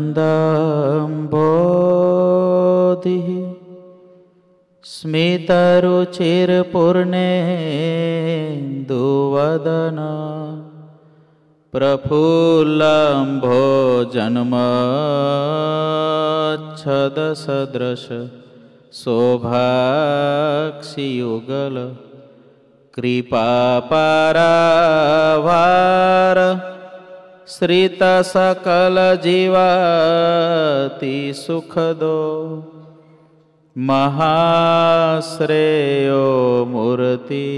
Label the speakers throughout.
Speaker 1: न्दम्भोधिः स्मितरुचिरपूर्णेन्दुवदन प्रफुल्लम्भो जन्मच्छदसदृश शोभाक्षियुगल कृपापरावार सकल श्रितसकलजीवति सुखदो महाश्रेयो मूर्ति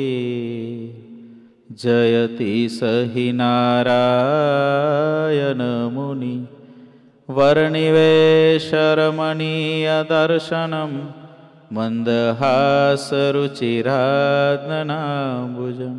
Speaker 1: जयति स हि नारायणमुनि वर्णिवेशरमणीयदर्शनं मन्दहासरुचिराधनाम्बुजम्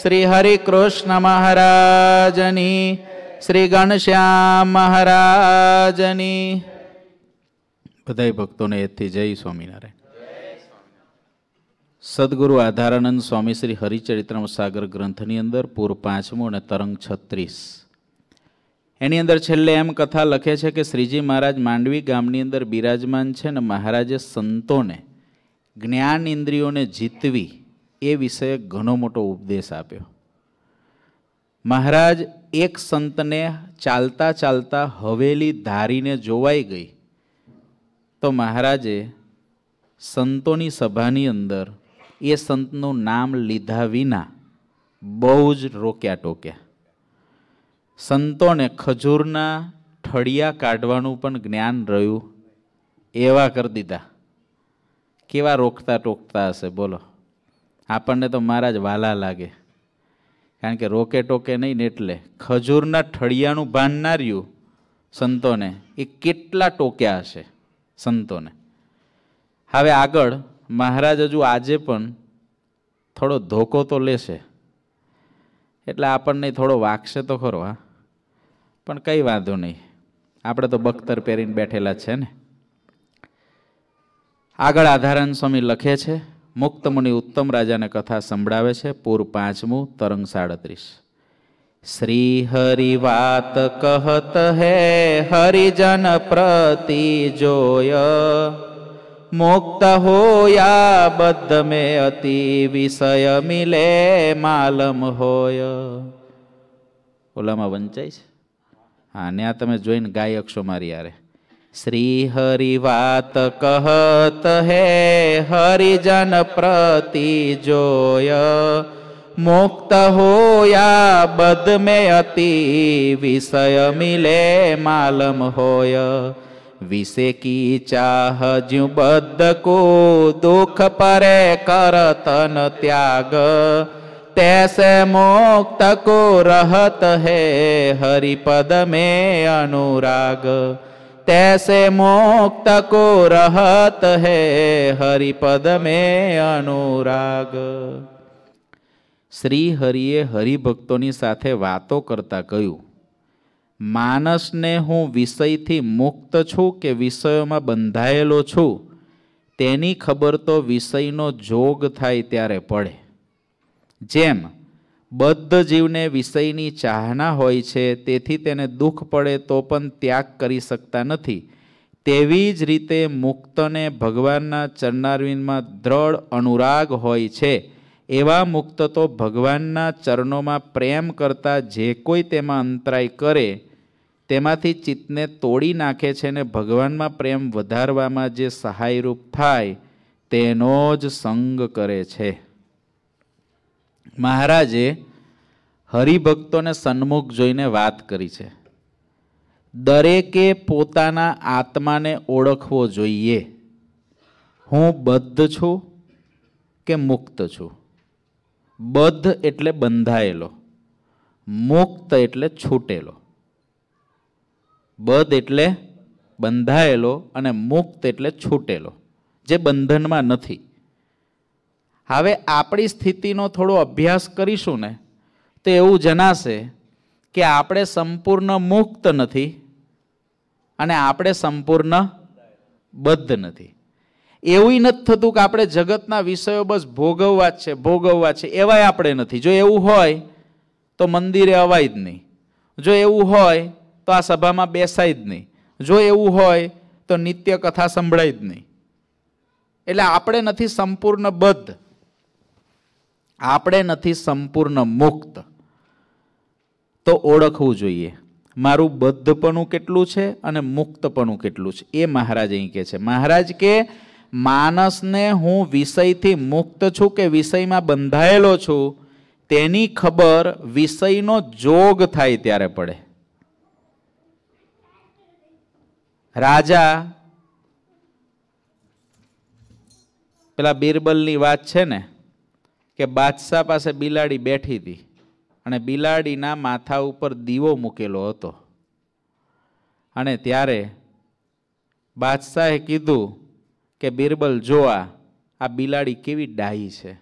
Speaker 1: શ્રી હરિકૃષ્ણ મહારાજની શ્રી ગણશ્યામ મહારાજની બધા ભક્તોને એથી જય સ્વામિનારાયણ સદગુરુ આધારાનંદ સ્વામી શ્રી હરિચરિત્રમ સાગર ગ્રંથની અંદર પૂર પાંચમું અને તરંગ છત્રીસ એની અંદર છેલ્લે એમ કથા લખે છે કે શ્રીજી મહારાજ માંડવી ગામની અંદર બિરાજમાન છે ને મહારાજે સંતોને જ્ઞાન ઇન્દ્રિયોને જીતવી એ વિષયે ઘણો મોટો ઉપદેશ આપ્યો મહારાજ એક સંતને ચાલતા ચાલતા હવેલી ધારીને જોવાઈ ગઈ તો મહારાજે સંતોની સભાની અંદર એ સંતનું નામ લીધા વિના બહુ જ રોક્યા ટોક્યા સંતોને ખજૂરના ઠળિયા કાઢવાનું પણ જ્ઞાન રહ્યું એવા કરી દીધા કેવા રોકતા ટોકતા હશે બોલો આપણને તો મારા જ વાલા લાગે કારણ કે રોકે ટોકે નહીં ને એટલે ખજૂરના ઠળિયાનું ભાનનાર્યું સંતોને એ કેટલા ટોક્યા હશે સંતોને હવે આગળ મહારાજ હજુ આજે પણ થોડો ધોકો તો લેશે એટલે આપણને થોડો વાગશે તો ખરો હા પણ કંઈ વાંધો નહીં આપણે તો બખ્તર પહેરીને બેઠેલા છે ને આગળ આધારાન સ્વામી લખે છે મુક્તમુનિ ઉત્તમ રાજાને કથા સંભળાવે છે પૂર પાંચમું તરંગ સાડત્રીસ શ્રી હરિ વાત કહત હે હરિજન પ્રતિ જોય મુક્ત હોયા બદ્ધ મે અતિ વિષય મિલે માલમ હોય ઓલામાં વંચાય છે હા ત્યાં તમે જોઈને ગાયક છો મારી યારે श्री हरि बात कहत है हरिजन प्रति जोय मुक्त हो या बद में अति विषय मिले मालम होय विषय की चाह जु बद को दुख परे करतन त्याग तैसे मुक्त को रहत है हरि पद में अनुराग तैसे मुक्त को रहत है हरिपद में अनुराग શ્રી હરિએ હરિભક્તોની સાથે વાતો કરતા કહ્યું માનસને હું વિષયથી મુક્ત છું કે વિષયોમાં બંધાયેલો છું તેની ખબર તો વિષયનો જોગ થાય ત્યારે પડે જેમ બદ્ધ જીવને વિષયની ચાહના હોય છે તેથી તેને દુઃખ પડે તો પણ ત્યાગ કરી શકતા નથી તેવી જ રીતે મુક્તને ભગવાનના ચરણારવિંદમાં દ્રઢ અનુરાગ હોય છે એવા મુક્ત તો ભગવાનના ચરણોમાં પ્રેમ કરતા જે કોઈ તેમાં અંતરાય કરે તેમાંથી ચિત્તને તોડી નાખે છે ને ભગવાનમાં પ્રેમ વધારવામાં જે સહાયરૂપ થાય તેનો જ સંગ કરે છે મહારાજે હરિભક્તોને સન્મુખ જોઈને વાત કરી છે દરેકે પોતાના આત્માને ઓળખવો જોઈએ હું બદ્ધ છું કે મુક્ત છું બદ્ધ એટલે બંધાયેલો મુક્ત એટલે છૂટેલો બદ એટલે બંધાયેલો અને મુક્ત એટલે છૂટેલો જે બંધનમાં નથી હવે આપણી સ્થિતિનો થોડો અભ્યાસ કરીશું ને તો એવું જણાશે કે આપણે સંપૂર્ણ મુક્ત નથી અને આપણે સંપૂર્ણ બદ્ધ નથી એવું નથી થતું કે આપણે જગતના વિષયો બસ ભોગવવા જ છે ભોગવવા છે એવાય આપણે નથી જો એવું હોય તો મંદિરે અવાય જ નહીં જો એવું હોય તો આ સભામાં બેસાય જ નહીં જો એવું હોય તો નિત્ય કથા સંભળાય જ નહીં એટલે આપણે નથી સંપૂર્ણ બદ્ધ આપણે નથી સંપૂર્ણ મુક્ત તો ઓળખવું જોઈએ મારું બદ્ધપણું કેટલું છે અને મુક્તપણું કેટલું છે એ મહારાજ અહીં કહે છે મહારાજ કે માનસને હું વિષયથી મુક્ત છું કે વિષયમાં બંધાયેલો છું તેની ખબર વિષયનો જોગ થાય ત્યારે પડે રાજા પેલા બિરબલની વાત છે ને કે બાદશાહ પાસે બિલાડી બેઠી હતી અને બિલાડીના માથા ઉપર દીવો મૂકેલો હતો અને ત્યારે બાદશાહે કીધું કે બિરબલ જો આ બિલાડી કેવી ડાહી છે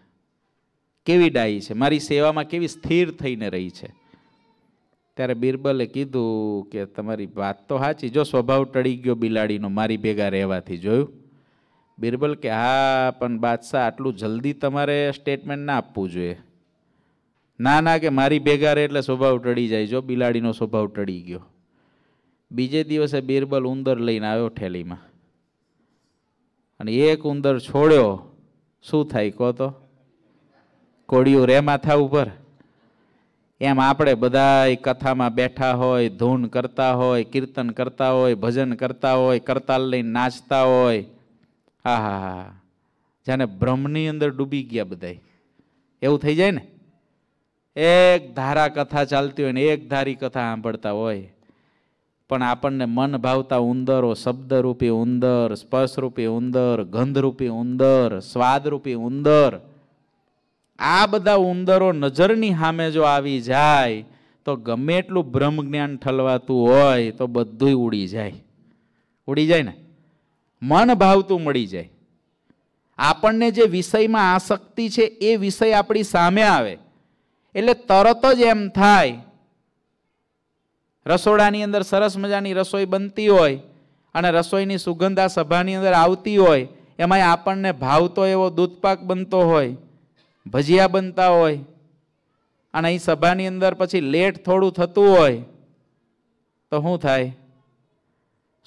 Speaker 1: કેવી ડાહી છે મારી સેવામાં કેવી સ્થિર થઈને રહી છે ત્યારે બિરબલે કીધું કે તમારી વાત તો સાચી જો સ્વભાવ ટળી ગયો બિલાડીનો મારી ભેગા રહેવાથી જોયું બિરબલ કે હા પણ બાદશાહ આટલું જલ્દી તમારે સ્ટેટમેન્ટ ના આપવું જોઈએ ના ના કે મારી ભેગા રહે એટલે સ્વભાવ ટળી જાય જો બિલાડીનો સ્વભાવ ટળી ગયો બીજે દિવસે બિરબલ ઉંદર લઈને આવ્યો ઠેલીમાં અને એક ઉંદર છોડ્યો શું થાય કહો તો કોડિયું રે માથા ઉપર એમ આપણે બધા કથામાં બેઠા હોય ધૂન કરતા હોય કીર્તન કરતા હોય ભજન કરતા હોય કરતાલ લઈને નાચતા હોય હા હા હા જાને બ્રહ્મની અંદર ડૂબી ગયા બધાય એવું થઈ જાય ને એક ધારા કથા ચાલતી હોય ને એક ધારી કથા સાંભળતા હોય પણ આપણને મન ભાવતા ઉંદરો શબ્દરૂપી ઉંદર સ્પર્શરૂપી ઉંદર ગંધરૂપી ઉંદર સ્વાદરૂપી ઉંદર આ બધા ઉંદરો નજરની સામે જો આવી જાય તો ગમે એટલું બ્રહ્મ જ્ઞાન ઠલવાતું હોય તો બધું ઉડી જાય ઉડી જાય ને મન ભાવતું મળી જાય આપણને જે વિષયમાં આસક્તિ છે એ વિષય આપણી સામે આવે એટલે તરત જ એમ થાય રસોડાની અંદર સરસ મજાની રસોઈ બનતી હોય અને રસોઈની સુગંધ આ સભાની અંદર આવતી હોય એમાંય આપણને ભાવતો એવો દૂધપાક બનતો હોય ભજીયા બનતા હોય અને અહીં સભાની અંદર પછી લેટ થોડું થતું હોય તો શું થાય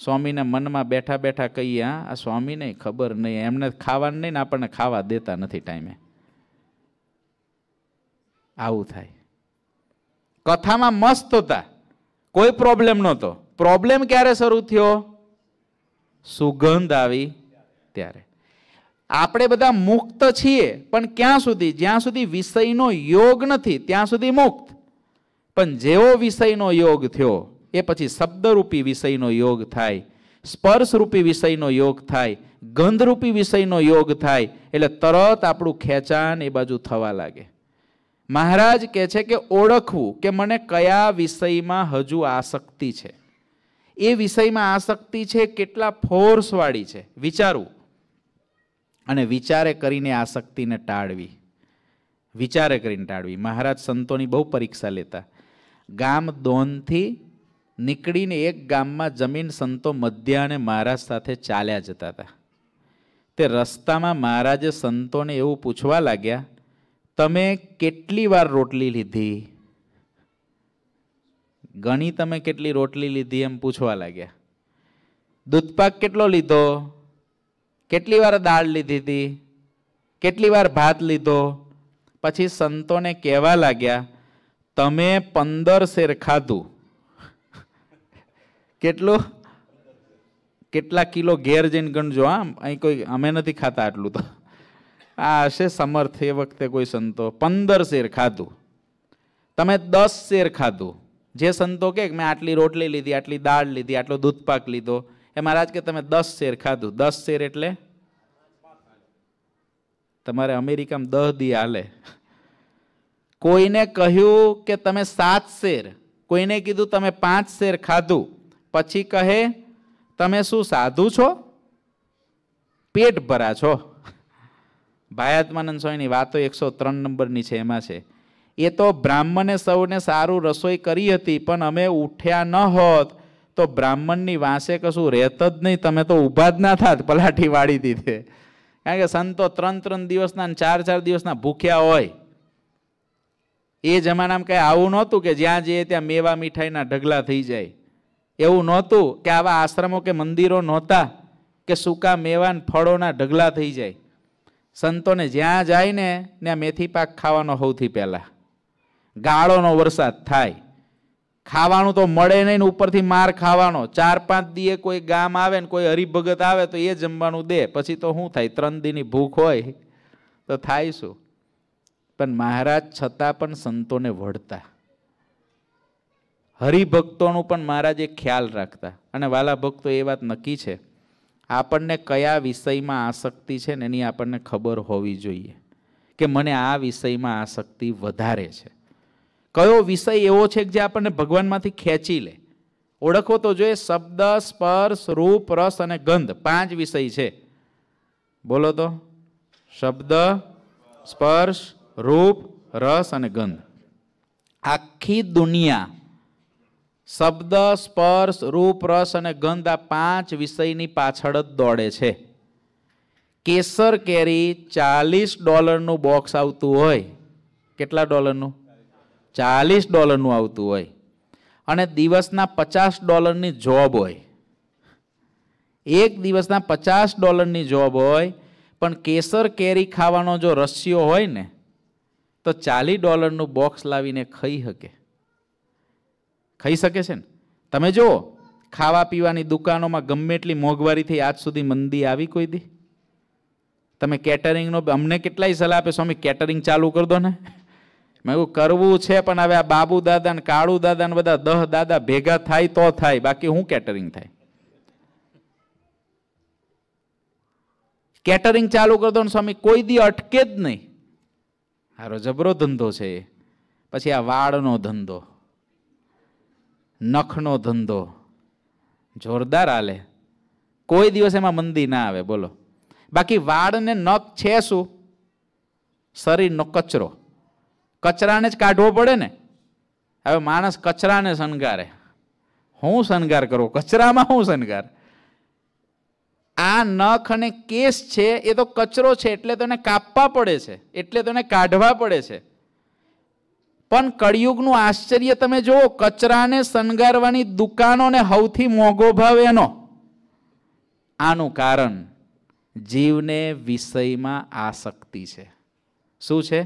Speaker 1: સ્વામીના મનમાં બેઠા બેઠા કહીએ આ સ્વામીને ખબર નહીં એમને ખાવાનું નહીં ને આપણને ખાવા દેતા નથી ટાઈમે આવું થાય કથામાં મસ્ત હતા કોઈ પ્રોબ્લેમ નહોતો પ્રોબ્લેમ ક્યારે શરૂ થયો સુગંધ આવી ત્યારે આપણે બધા મુક્ત છીએ પણ ક્યાં સુધી જ્યાં સુધી વિષયનો યોગ નથી ત્યાં સુધી મુક્ત પણ જેવો વિષયનો યોગ થયો એ પછી શબ્દરૂપી વિષયનો યોગ થાય સ્પર્શરૂપી વિષયનો યોગ થાય ગંધરૂપી વિષયનો યોગ થાય એટલે તરત આપણું ખેંચાણ એ બાજુ થવા લાગે મહારાજ કહે છે કે ઓળખવું કે મને કયા વિષયમાં હજુ આસક્તિ છે એ વિષયમાં આસક્તિ છે કેટલા ફોર્સવાળી છે વિચારવું અને વિચારે કરીને આસક્તિને ટાળવી વિચારે કરીને ટાળવી મહારાજ સંતોની બહુ પરીક્ષા લેતા ગામ દોનથી નીકળીને એક ગામમાં જમીન સંતો મધ્યા અને મહારાજ સાથે ચાલ્યા જતા હતા તે રસ્તામાં મહારાજે સંતોને એવું પૂછવા લાગ્યા તમે કેટલી વાર રોટલી લીધી ઘણી તમે કેટલી રોટલી લીધી એમ પૂછવા લાગ્યા દૂધપાક કેટલો લીધો કેટલી વાર દાળ લીધી હતી કેટલી વાર ભાત લીધો પછી સંતોને કહેવા લાગ્યા તમે પંદર શેર ખાધું કેટલો કેટલા કિલો ઘેર જઈને ગણજો હા અહીં કોઈ અમે નથી ખાતા આટલું તો આ હશે સમર્થ એ વખતે કોઈ સંતો પંદર શેર ખાધું તમે દસ શેર ખાધું જે સંતો કે મેં આટલી રોટલી લીધી આટલી દાળ લીધી આટલો દૂધપાક લીધો એ મહારાજ કે તમે દસ શેર ખાધું દસ શેર એટલે તમારે અમેરિકામાં દહ દી હાલે કોઈને કહ્યું કે તમે સાત શેર કોઈને કીધું તમે પાંચ શેર ખાધું પછી કહે તમે શું સાધુ છો પેટ ભરા છો ભાયાત્માનંદ સ્વામીની વાતો એકસો ત્રણ નંબરની છે એમાં છે એ તો બ્રાહ્મણે સૌને સારું રસોઈ કરી હતી પણ અમે ઉઠ્યા ન હોત તો બ્રાહ્મણની વાંસે કશું રહેત જ નહીં તમે તો ઊભા જ ના થાત પલાઠી વાળી દીધે કારણ કે સંતો ત્રણ ત્રણ દિવસના ચાર ચાર દિવસના ભૂખ્યા હોય એ જમાનામાં કંઈ આવું નહોતું કે જ્યાં જઈએ ત્યાં મેવા મીઠાઈના ઢગલા થઈ જાય એવું નહોતું કે આવા આશ્રમો કે મંદિરો નહોતા કે સૂકા મેવાન ફળોના ઢગલા થઈ જાય સંતોને જ્યાં જાય ને ત્યાં મેથી પાક ખાવાનો સૌથી પહેલાં ગાળોનો વરસાદ થાય ખાવાનું તો મળે નહીં ને ઉપરથી માર ખાવાનો ચાર પાંચ દીએ કોઈ ગામ આવે ને કોઈ હરિભગત આવે તો એ જમવાનું દે પછી તો શું થાય ત્રણ દીની ભૂખ હોય તો થાય શું પણ મહારાજ છતાં પણ સંતોને વળતા હરિભક્તોનું પણ મહારાજ એ ખ્યાલ રાખતા અને વાલા ભક્તો એ વાત નક્કી છે આપણને કયા વિષયમાં આસક્તિ છે ને એની આપણને ખબર હોવી જોઈએ કે મને આ વિષયમાં આસક્તિ વધારે છે કયો વિષય એવો છે કે જે આપણને ભગવાનમાંથી ખેંચી લે ઓળખવો તો જોઈએ શબ્દ સ્પર્શ રૂપ રસ અને ગંધ પાંચ વિષય છે બોલો તો શબ્દ સ્પર્શ રૂપ રસ અને ગંધ આખી દુનિયા શબ્દ સ્પર્શ રૂપ રસ અને ગંધ આ પાંચ વિષયની પાછળ જ દોડે છે કેસર કેરી ચાલીસ ડોલરનું બોક્સ આવતું હોય કેટલા ડોલરનું ચાલીસ ડોલરનું આવતું હોય અને દિવસના પચાસ ડોલરની જોબ હોય એક દિવસના પચાસ ડોલરની જોબ હોય પણ કેસર કેરી ખાવાનો જો રસ્યો હોય ને તો ચાલીસ ડોલરનું બોક્સ લાવીને ખાઈ શકે ખાઈ શકે છે ને તમે જુઓ ખાવા પીવાની દુકાનોમાં ગમે એટલી મોંઘવારીથી આજ સુધી મંદી આવી કોઈ દી તમે કેટરિંગનો અમને કેટલાય સલાહ આપે સ્વામી કેટરિંગ ચાલુ કરી દો ને મેં એવું કરવું છે પણ હવે આ બાબુ દાદા ને કાળુ દાદા ને બધા દહ દાદા ભેગા થાય તો થાય બાકી હું કેટરિંગ થાય કેટરિંગ ચાલુ કરી દો ને સ્વામી કોઈ દી અટકે જ નહીં હારો જબરો ધંધો છે એ પછી આ વાળનો ધંધો નખનો ધંધો જોરદાર હાલે કોઈ દિવસ એમાં મંદી ના આવે બોલો બાકી વાળને નખ છે શું શરીરનો કચરો કચરાને જ કાઢવો પડે ને હવે માણસ કચરાને શણગારે હું શણગાર કરવો કચરામાં હું શણગાર આ નખ અને કેસ છે એ તો કચરો છે એટલે તો એને કાપવા પડે છે એટલે તો એને કાઢવા પડે છે પણ કળિયુગનું આશ્ચર્ય તમે જુઓ કચરાને શણગારવાની દુકાનોને સૌથી મોંઘો ભાવ એનો આનું કારણ જીવને વિષયમાં આસક્તિ છે શું છે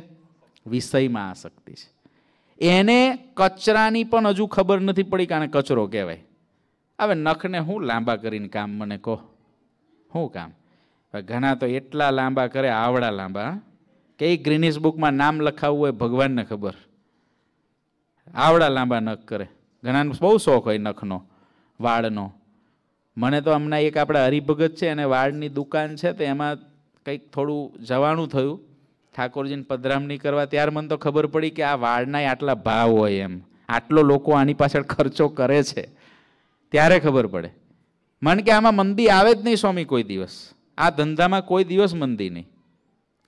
Speaker 1: વિષયમાં આસક્તિ છે એને કચરાની પણ હજુ ખબર નથી પડી કારણ કચરો કહેવાય હવે નખને હું લાંબા કરીને કામ મને કહો શું કામ ઘણા તો એટલા લાંબા કરે આવડા લાંબા કે એ ગ્રીનિસ બુકમાં નામ લખાવવું હોય ભગવાનને ખબર આવડા લાંબા નખ કરે ઘણાને બહુ શોખ હોય નખનો વાળનો મને તો હમણાં એક આપણા હરિભગત છે અને વાળની દુકાન છે તો એમાં કંઈક થોડું જવાનું થયું ઠાકોરજીને પધરામણી કરવા ત્યાર મને તો ખબર પડી કે આ વાળનાય આટલા ભાવ હોય એમ આટલો લોકો આની પાછળ ખર્ચો કરે છે ત્યારે ખબર પડે મને કે આમાં મંદી આવે જ નહીં સ્વામી કોઈ દિવસ આ ધંધામાં કોઈ દિવસ મંદી નહીં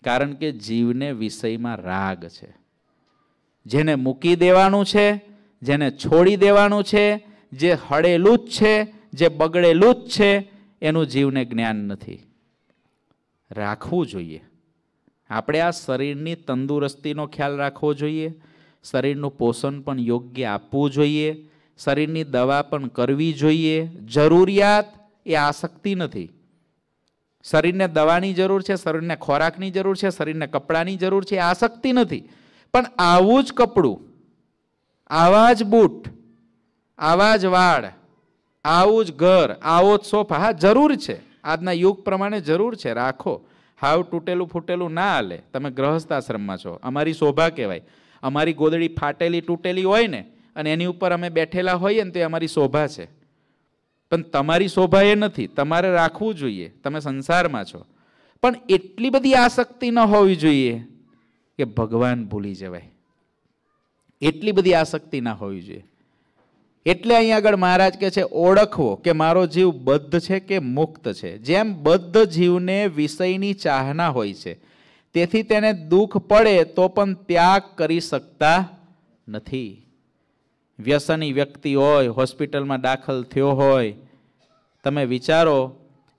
Speaker 1: કારણ કે જીવને વિષયમાં રાગ છે જેને મૂકી દેવાનું છે જેને છોડી દેવાનું છે જે હળેલું જ છે જે બગડેલું જ છે એનું જીવને જ્ઞાન નથી રાખવું જોઈએ આપણે આ શરીરની તંદુરસ્તીનો ખ્યાલ રાખવો જોઈએ શરીરનું પોષણ પણ યોગ્ય આપવું જોઈએ શરીરની દવા પણ કરવી જોઈએ જરૂરિયાત એ આસક્તિ નથી શરીરને દવાની જરૂર છે શરીરને ખોરાકની જરૂર છે શરીરને કપડાની જરૂર છે એ આસક્તિ નથી પણ આવું જ કપડું આવા જ બૂટ આવા જ વાળ આવું જ ઘર આવો જ સોફા હા જરૂર છે આજના યુગ પ્રમાણે જરૂર છે રાખો હાવ તૂટેલું ફૂટેલું ના હાલે તમે ગ્રહસ્થાશ્રમમાં છો અમારી શોભા કહેવાય અમારી ગોદડી ફાટેલી તૂટેલી હોય ને અને એની ઉપર અમે બેઠેલા હોઈએ ને તો એ અમારી શોભા છે પણ તમારી શોભા એ નથી તમારે રાખવું જોઈએ તમે સંસારમાં છો પણ એટલી બધી આસક્તિ ન હોવી જોઈએ કે ભગવાન ભૂલી જવાય એટલી બધી આસક્તિ ના હોવી જોઈએ એટલે અહીં આગળ મહારાજ કહે છે ઓળખવો કે મારો જીવ બદ્ધ છે કે મુક્ત છે જેમ બદ્ધ જીવને વિષયની ચાહના હોય છે તેથી તેને દુઃખ પડે તો પણ ત્યાગ કરી શકતા નથી વ્યસની વ્યક્તિ હોય હોસ્પિટલમાં દાખલ થયો હોય તમે વિચારો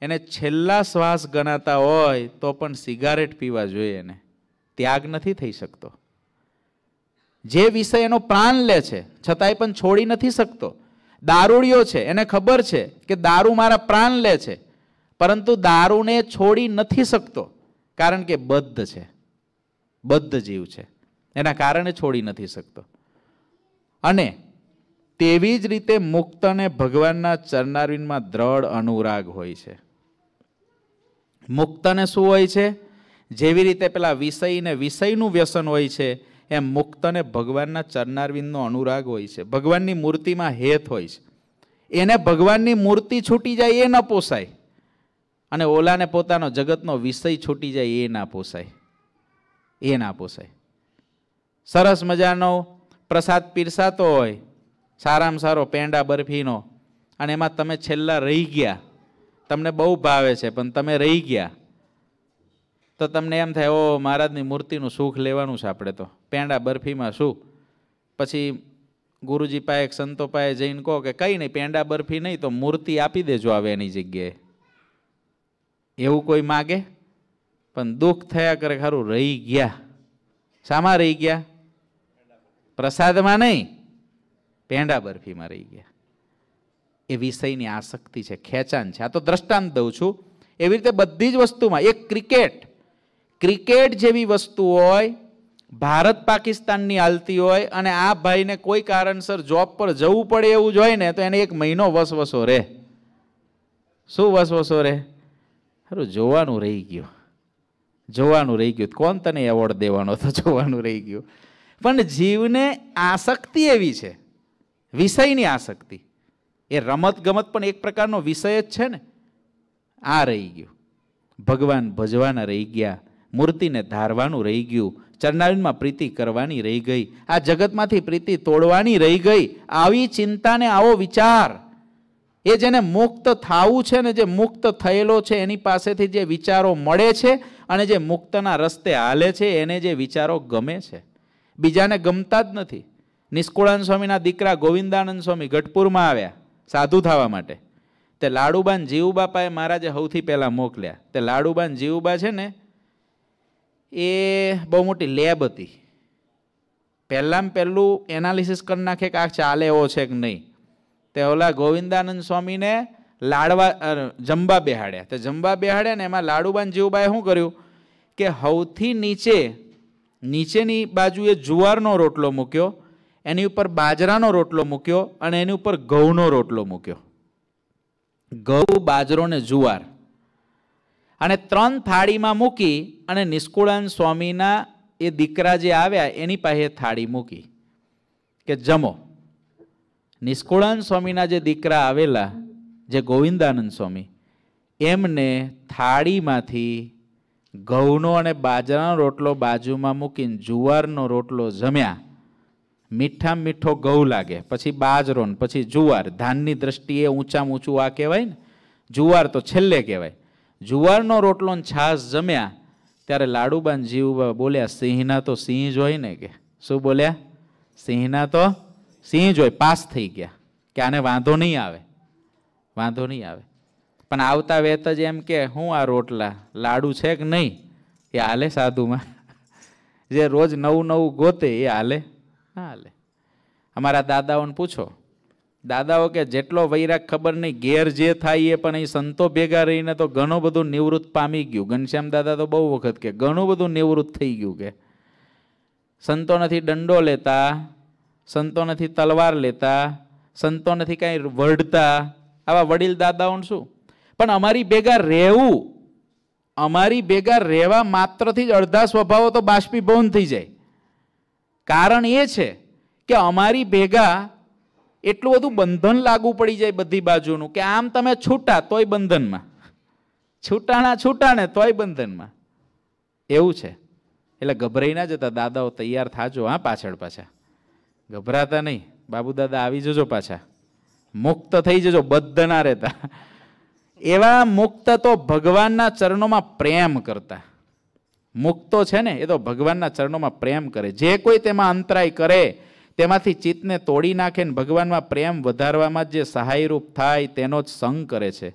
Speaker 1: એને છેલ્લા શ્વાસ ગણાતા હોય તો પણ સિગારેટ પીવા જોઈએ એને ત્યાગ નથી થઈ શકતો જે વિષય એનો પ્રાણ લે છે છતાંય પણ છોડી નથી શકતો દારૂડિયો છે એને ખબર છે કે દારૂ મારા પ્રાણ લે છે પરંતુ દારૂને છોડી નથી શકતો કારણ કે બદ્ધ છે બદ્ધ જીવ છે એના કારણે છોડી નથી શકતો અને તેવી જ રીતે મુક્ત અને ભગવાનના ચરનારવિંદમાં દ્રઢ અનુરાગ હોય છે મુક્તને શું હોય છે જેવી રીતે પેલા વિષયને વિષયનું વ્યસન હોય છે એમ મુક્તને ભગવાનના ચરનારવિંદનો અનુરાગ હોય છે ભગવાનની મૂર્તિમાં હેત હોય છે એને ભગવાનની મૂર્તિ છૂટી જાય એ ન પોસાય અને ઓલાને પોતાનો જગતનો વિષય છૂટી જાય એ ના પોસાય એ ના પોસાય સરસ મજાનો પ્રસાદ પીરસાતો હોય સારામાં સારો પેંડા બરફીનો અને એમાં તમે છેલ્લા રહી ગયા તમને બહુ ભાવે છે પણ તમે રહી ગયા તો તમને એમ થાય ઓ મહારાજની મૂર્તિનું સુખ લેવાનું છે આપણે તો પેંડા બરફીમાં શું પછી ગુરુજી પાસે સંતો પાસે જઈને કહો કે કંઈ નહીં પેંડા બરફી નહીં તો મૂર્તિ આપી દેજો આવે એની જગ્યાએ એવું કોઈ માગે પણ દુઃખ થયા કરે ખારું રહી ગયા શામાં રહી ગયા પ્રસાદમાં નહીં પેંડા બરફીમાં રહી ગયા એ વિષયની આસક્તિ છે ખેંચાણ છે આ તો દ્રષ્ટાંત દઉં છું એવી રીતે બધી જ વસ્તુમાં એક ક્રિકેટ ક્રિકેટ જેવી વસ્તુ હોય ભારત પાકિસ્તાનની હાલતી હોય અને આ ભાઈને કોઈ કારણસર જોબ પર જવું પડે એવું જોઈએ ને તો એને એક મહિનો વસવસો રહે શું વસવસો રહે સારું જોવાનું રહી ગયું જોવાનું રહી ગયું કોણ તને એવોર્ડ દેવાનો તો જોવાનું રહી ગયું પણ જીવને આસક્તિ એવી છે વિષયની આસક્તિ એ રમત ગમત પણ એક પ્રકારનો વિષય જ છે ને આ રહી ગયું ભગવાન ભજવાના રહી ગયા મૂર્તિને ધારવાનું રહી ગયું ચરનારીમાં પ્રીતિ કરવાની રહી ગઈ આ જગતમાંથી પ્રીતિ તોડવાની રહી ગઈ આવી ચિંતાને આવો વિચાર એ જેને મુક્ત થવું છે ને જે મુક્ત થયેલો છે એની પાસેથી જે વિચારો મળે છે અને જે મુક્તના રસ્તે હાલે છે એને જે વિચારો ગમે છે બીજાને ગમતા જ નથી નિષ્કુળાનંદ સ્વામીના દીકરા ગોવિંદાનંદ સ્વામી ગઢપુરમાં આવ્યા સાધુ થવા માટે તે લાડુબાન જીવુબાપાએ મહારાજે સૌથી પહેલાં મોકલ્યા તે લાડુબાન જીવુબા છે ને એ બહુ મોટી લેબ હતી પહેલાં પહેલું એનાલિસિસ કરી નાખે કે આ ચાલે એવો છે કે નહીં તે ઓલા ગોવિંદાનંદ સ્વામીને લાડવા જંબા બેહાડ્યા તો જંબા બેહાડ્યા ને એમાં લાડુબાન જીવબાએ શું કર્યું કે સૌથી નીચે નીચેની બાજુએ જુવારનો રોટલો મૂક્યો એની ઉપર બાજરાનો રોટલો મૂક્યો અને એની ઉપર ઘઉંનો રોટલો મૂક્યો ઘઉં બાજરો ને જુવાર અને ત્રણ થાળીમાં મૂકી અને નિષ્કુળાન સ્વામીના એ દીકરા જે આવ્યા એની પાસે થાળી મૂકી કે જમો નિષ્કુળાન સ્વામીના જે દીકરા આવેલા જે ગોવિંદાનંદ સ્વામી એમને થાળીમાંથી ઘઉંનો અને બાજરાનો રોટલો બાજુમાં મૂકીને જુવારનો રોટલો જમ્યા મીઠા મીઠો ઘઉં લાગે પછી બાજરોન પછી જુવાર ધાનની દ્રષ્ટિએ ઊંચામાં ઊંચું આ કહેવાય ને જુવાર તો છેલ્લે કહેવાય જુવારનો રોટલો છાશ જમ્યા ત્યારે લાડુબાન જીવબા બોલ્યા સિંહના તો સિંહ જ હોય ને કે શું બોલ્યા સિંહના તો સિંહ જ હોય પાસ થઈ ગયા કે આને વાંધો નહીં આવે વાંધો નહીં આવે પણ આવતા વેત જ એમ કે હું આ રોટલા લાડુ છે કે નહીં એ હાલે સાધુમાં જે રોજ નવું નવું ગોતે એ હાલે ના હાલે અમારા દાદાઓને પૂછો દાદાઓ કે જેટલો વૈરાગ ખબર નહીં ઘેર જે થાય એ પણ અહીં સંતો ભેગા રહીને તો ઘણું બધું નિવૃત્ત પામી ગયું ઘનશ્યામ દાદા તો બહુ વખત કે ઘણું બધું નિવૃત્ત થઈ ગયું કે સંતો નથી દંડો લેતા સંતો નથી તલવાર લેતા સંતો નથી કાંઈ વઢતા આવા વડીલ દાદાઓને શું પણ અમારી ભેગા રહેવું અમારી ભેગા રહેવા માત્રથી જ અડધા સ્વભાવો તો બાષ્પીભવન થઈ જાય કારણ એ છે કે અમારી ભેગા એટલું બધું બંધન લાગુ પડી જાય બધી બાજુનું કે આમ તમે છૂટા તોય બંધનમાં છૂટાણા છૂટાણે તોય બંધનમાં એવું છે એટલે ગભરાઈ ના જતા દાદાઓ તૈયાર થાજો હા પાછળ પાછા ગભરાતા નહીં બાબુ દાદા આવી જજો પાછા મુક્ત થઈ જજો બદ્ધ રહેતા એવા મુક્ત તો ભગવાનના ચરણોમાં પ્રેમ કરતા મુક્તો છે ને એ તો ભગવાનના ચરણોમાં પ્રેમ કરે જે કોઈ તેમાં અંતરાય કરે તેમાંથી ચિત્તને તોડી નાખે ને ભગવાનમાં પ્રેમ વધારવામાં જે સહાયરૂપ થાય તેનો જ સંગ કરે છે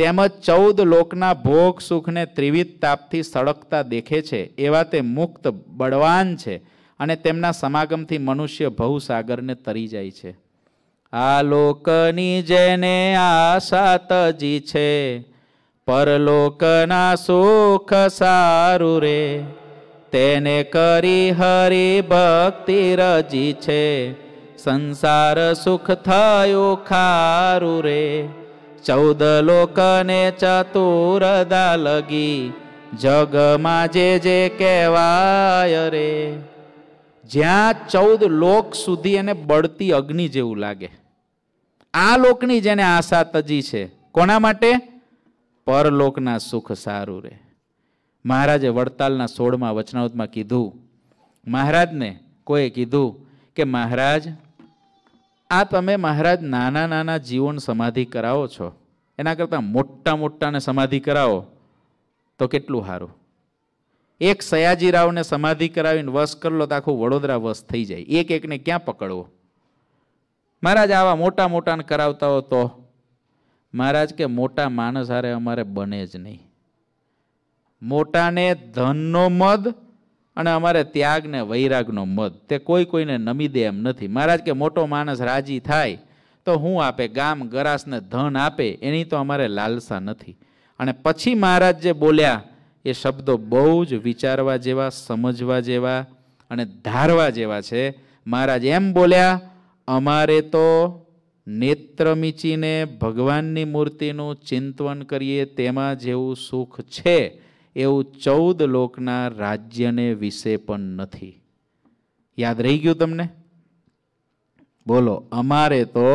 Speaker 1: તેમજ ચૌદ લોકના ભોગ સુખને ત્રિવિધ તાપથી સળગતા દેખે છે એવા તે મુક્ત બળવાન છે અને તેમના સમાગમથી મનુષ્ય ભવસાગરને તરી જાય છે આ લોકની જેને આશા તજી છે પરલોકના સુખ સારું રે તેને કરી હરિ ભક્તિ રજી છે સંસાર સુખ થયું ખારું રે ચૌદ લોકને ચતુરદા લગી જગમાં જે જે કહેવાય રે જ્યાં ચૌદ લોક સુધી એને બળતી અગ્નિ જેવું લાગે આ લોકની જેને આશા તજી છે કોના માટે પરલોકના સુખ સારું રહે મહારાજે વડતાલના સોળમાં વચનાવતમાં કીધું મહારાજને કોઈએ કીધું કે મહારાજ આ તમે મહારાજ નાના નાના જીવન સમાધિ કરાવો છો એના કરતાં મોટા મોટાને સમાધિ કરાવો તો કેટલું સારું એક સયાજીરાવને સમાધિ કરાવીને વશ કરી લો તો આખું વડોદરા વશ થઈ જાય એક એકને ક્યાં પકડવો મહારાજ આવા મોટા મોટાને કરાવતા હો તો મહારાજ કે મોટા માણસ હારે અમારે બને જ નહીં મોટાને ધનનો મદ અને અમારે ત્યાગને વૈરાગનો મદ તે કોઈ કોઈને નમી દે એમ નથી મહારાજ કે મોટો માણસ રાજી થાય તો હું આપે ગામ ગરાસને ધન આપે એની તો અમારે લાલસા નથી અને પછી મહારાજ જે બોલ્યા એ શબ્દો બહુ જ વિચારવા જેવા સમજવા જેવા અને ધારવા જેવા છે મહારાજ એમ બોલ્યા અમારે તો નેત્ર મીચીને ભગવાનની મૂર્તિનું ચિંતવન કરીએ તેમાં જેવું સુખ છે એવું ચૌદ લોકના રાજ્યને વિશે પણ નથી યાદ રહી ગયું તમને બોલો અમારે તો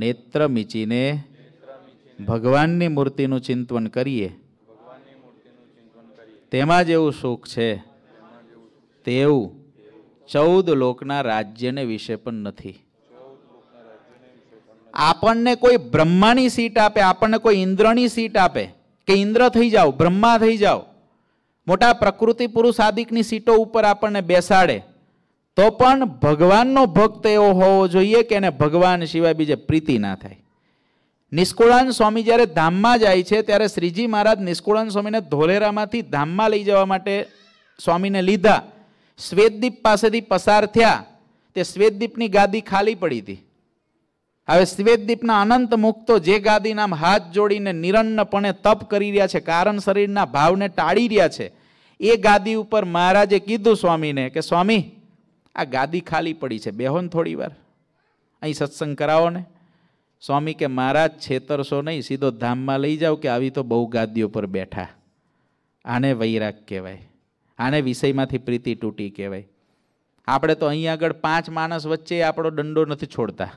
Speaker 1: નેત્ર મીચીને ભગવાનની મૂર્તિનું ચિંતવન કરીએ તેમાં જ એવું સુખ છે તેવું ચૌદ લોકના રાજ્યને વિશે પણ નથી આપણને કોઈ બ્રહ્માની સીટ આપે આપણને કોઈ ઇન્દ્રની સીટ આપે કે ઇન્દ્ર થઈ જાઓ બ્રહ્મા થઈ જાઓ મોટા પ્રકૃતિ પુરુષ આદિકની સીટો ઉપર આપણને બેસાડે તો પણ ભગવાનનો ભક્ત એવો હોવો જોઈએ કે એને ભગવાન સિવાય બીજે પ્રીતિ ના થાય નિષ્કુળાન સ્વામી જ્યારે ધામમાં જાય છે ત્યારે શ્રીજી મહારાજ નિષ્કુળાન સ્વામીને ધોલેરામાંથી ધામમાં લઈ જવા માટે સ્વામીને લીધા શ્વેતદીપ પાસેથી પસાર થયા તે શ્વેતદીપની ગાદી ખાલી પડી હતી હવે શ્વેત અનંત મુક્તો જે ગાદીનામ હાથ જોડીને નિરન્નપણે તપ કરી રહ્યા છે કારણ શરીરના ભાવને ટાળી રહ્યા છે એ ગાદી ઉપર મહારાજે કીધું સ્વામીને કે સ્વામી આ ગાદી ખાલી પડી છે બેહો ને થોડી વાર અહીં સત્સંગ કરાવો ને સ્વામી કે મહારાજ છેતરશો નહીં સીધો ધામમાં લઈ જાઓ કે આવી તો બહુ ગાદીઓ પર બેઠા આને વૈરાગ કહેવાય આને વિષયમાંથી પ્રીતિ તૂટી કહેવાય આપણે તો અહીં આગળ પાંચ માણસ વચ્ચે આપણો દંડો નથી છોડતા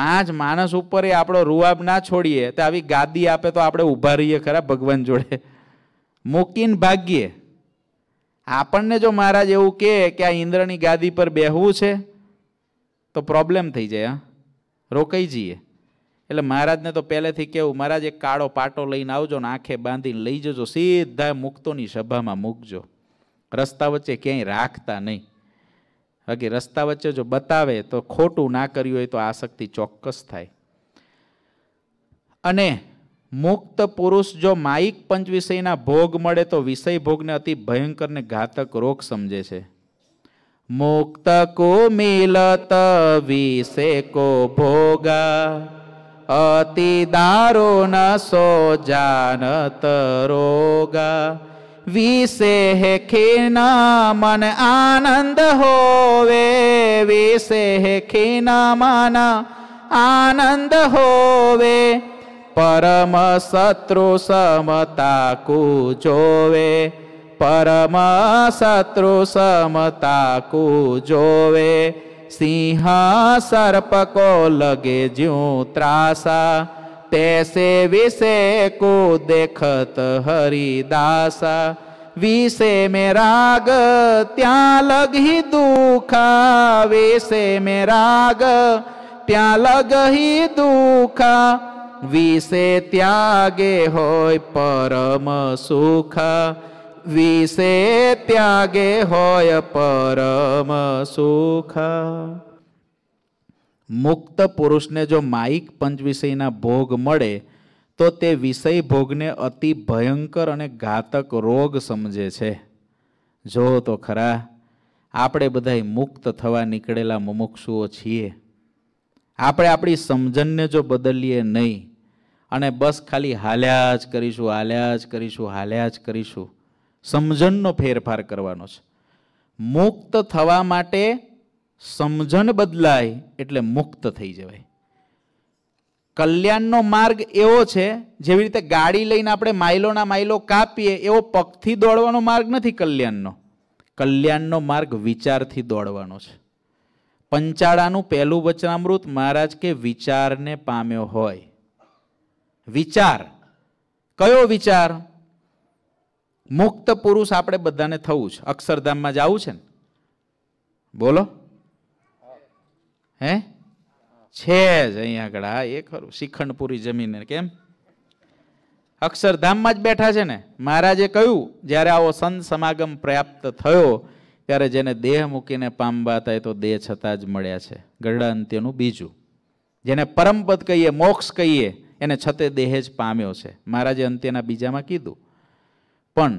Speaker 1: પાંચ માણસ ઉપર એ આપણો રૂઆબ ના છોડીએ તો આવી ગાદી આપે તો આપણે ઊભા રહીએ ખરા ભગવાન જોડે મૂકીને ભાગીએ આપણને જો મહારાજ એવું કહે કે આ ઇન્દ્રની ગાદી પર બેહવું છે તો પ્રોબ્લેમ થઈ જાય હા રોકાઈ જઈએ એટલે મહારાજને તો પહેલેથી કહેવું મહારાજ એક કાળો પાટો લઈને આવજો ને આંખે બાંધીને લઈ જજો સીધા મુક્તોની સભામાં મૂકજો રસ્તા વચ્ચે ક્યાંય રાખતા નહીં બાકી રસ્તા વચ્ચે જો બતાવે તો ખોટું ના કર્યું હોય તો આસક્તિ ચોક્કસ થાય અને મુક્ત પુરુષ જો માયિક પંચ વિષયના ભોગ મળે તો વિષય ભોગને અતિ ભયંકર ને ઘાતક રોગ સમજે છે મુક્ત કો મિલત વિષે કો ભોગા અતિ દારો ન સો જાનત રોગા વિશેહ ખીના મન આનંદ હોવે વિશેહ ખીના માના આનંદ હોવે પરમ શત્રુ સમતા કુ જોવે પરમ શત્રુ સમતા કુ જોવે સિંહ સર્પકો લગે જ્યું ત્રાસા तैसे विषय को देखत हरिदासा विषय में राग त्या लग ही दुखा विषय में राग त्या लग ही दुखा विषय त्यागे हो परम सुख विषय त्यागे हो परम सुख મુક્ત પુરુષને જો માયિક પંચ વિષયના ભોગ મળે તો તે વિષય ભોગને અતિ ભયંકર અને ઘાતક રોગ સમજે છે જો તો ખરા આપણે બધાય મુક્ત થવા નીકળેલા મુમુક્ષુઓ છીએ આપણે આપણી સમજણને જો બદલીએ નહીં અને બસ ખાલી હાલ્યા જ કરીશું હાલ્યા જ કરીશું હાલ્યા જ કરીશું સમજણનો ફેરફાર કરવાનો છે મુક્ત થવા માટે સમજણ બદલાય એટલે મુક્ત થઈ જવાય કલ્યાણનો માર્ગ એવો છે જેવી રીતે ગાડી લઈને આપણે માઇલોના માઇલો કાપીએ એવો પગથી દોડવાનો માર્ગ નથી કલ્યાણનો કલ્યાણનો માર્ગ વિચારથી દોડવાનો છે પંચાળાનું પહેલું વચનામૃત મહારાજ કે વિચારને પામ્યો હોય વિચાર કયો વિચાર મુક્ત પુરુષ આપણે બધાને થવું છે અક્ષરધામમાં જવું છે ને બોલો હે છે જ અહીંયા આગળ હા એ ખરું શિખંડપુરી જમીન કેમ અક્ષરધામમાં જ બેઠા છે ને મહારાજે કહ્યું જ્યારે આવો સંત સમાગમ પ્રાપ્ત થયો ત્યારે જેને દેહ મૂકીને પામવા હતા તો દેહ છતાં જ મળ્યા છે ગરડા અંત્યનું બીજું જેને પરમપદ કહીએ મોક્ષ કહીએ એને છતે દેહ જ પામ્યો છે મહારાજે અંત્યના બીજામાં કીધું પણ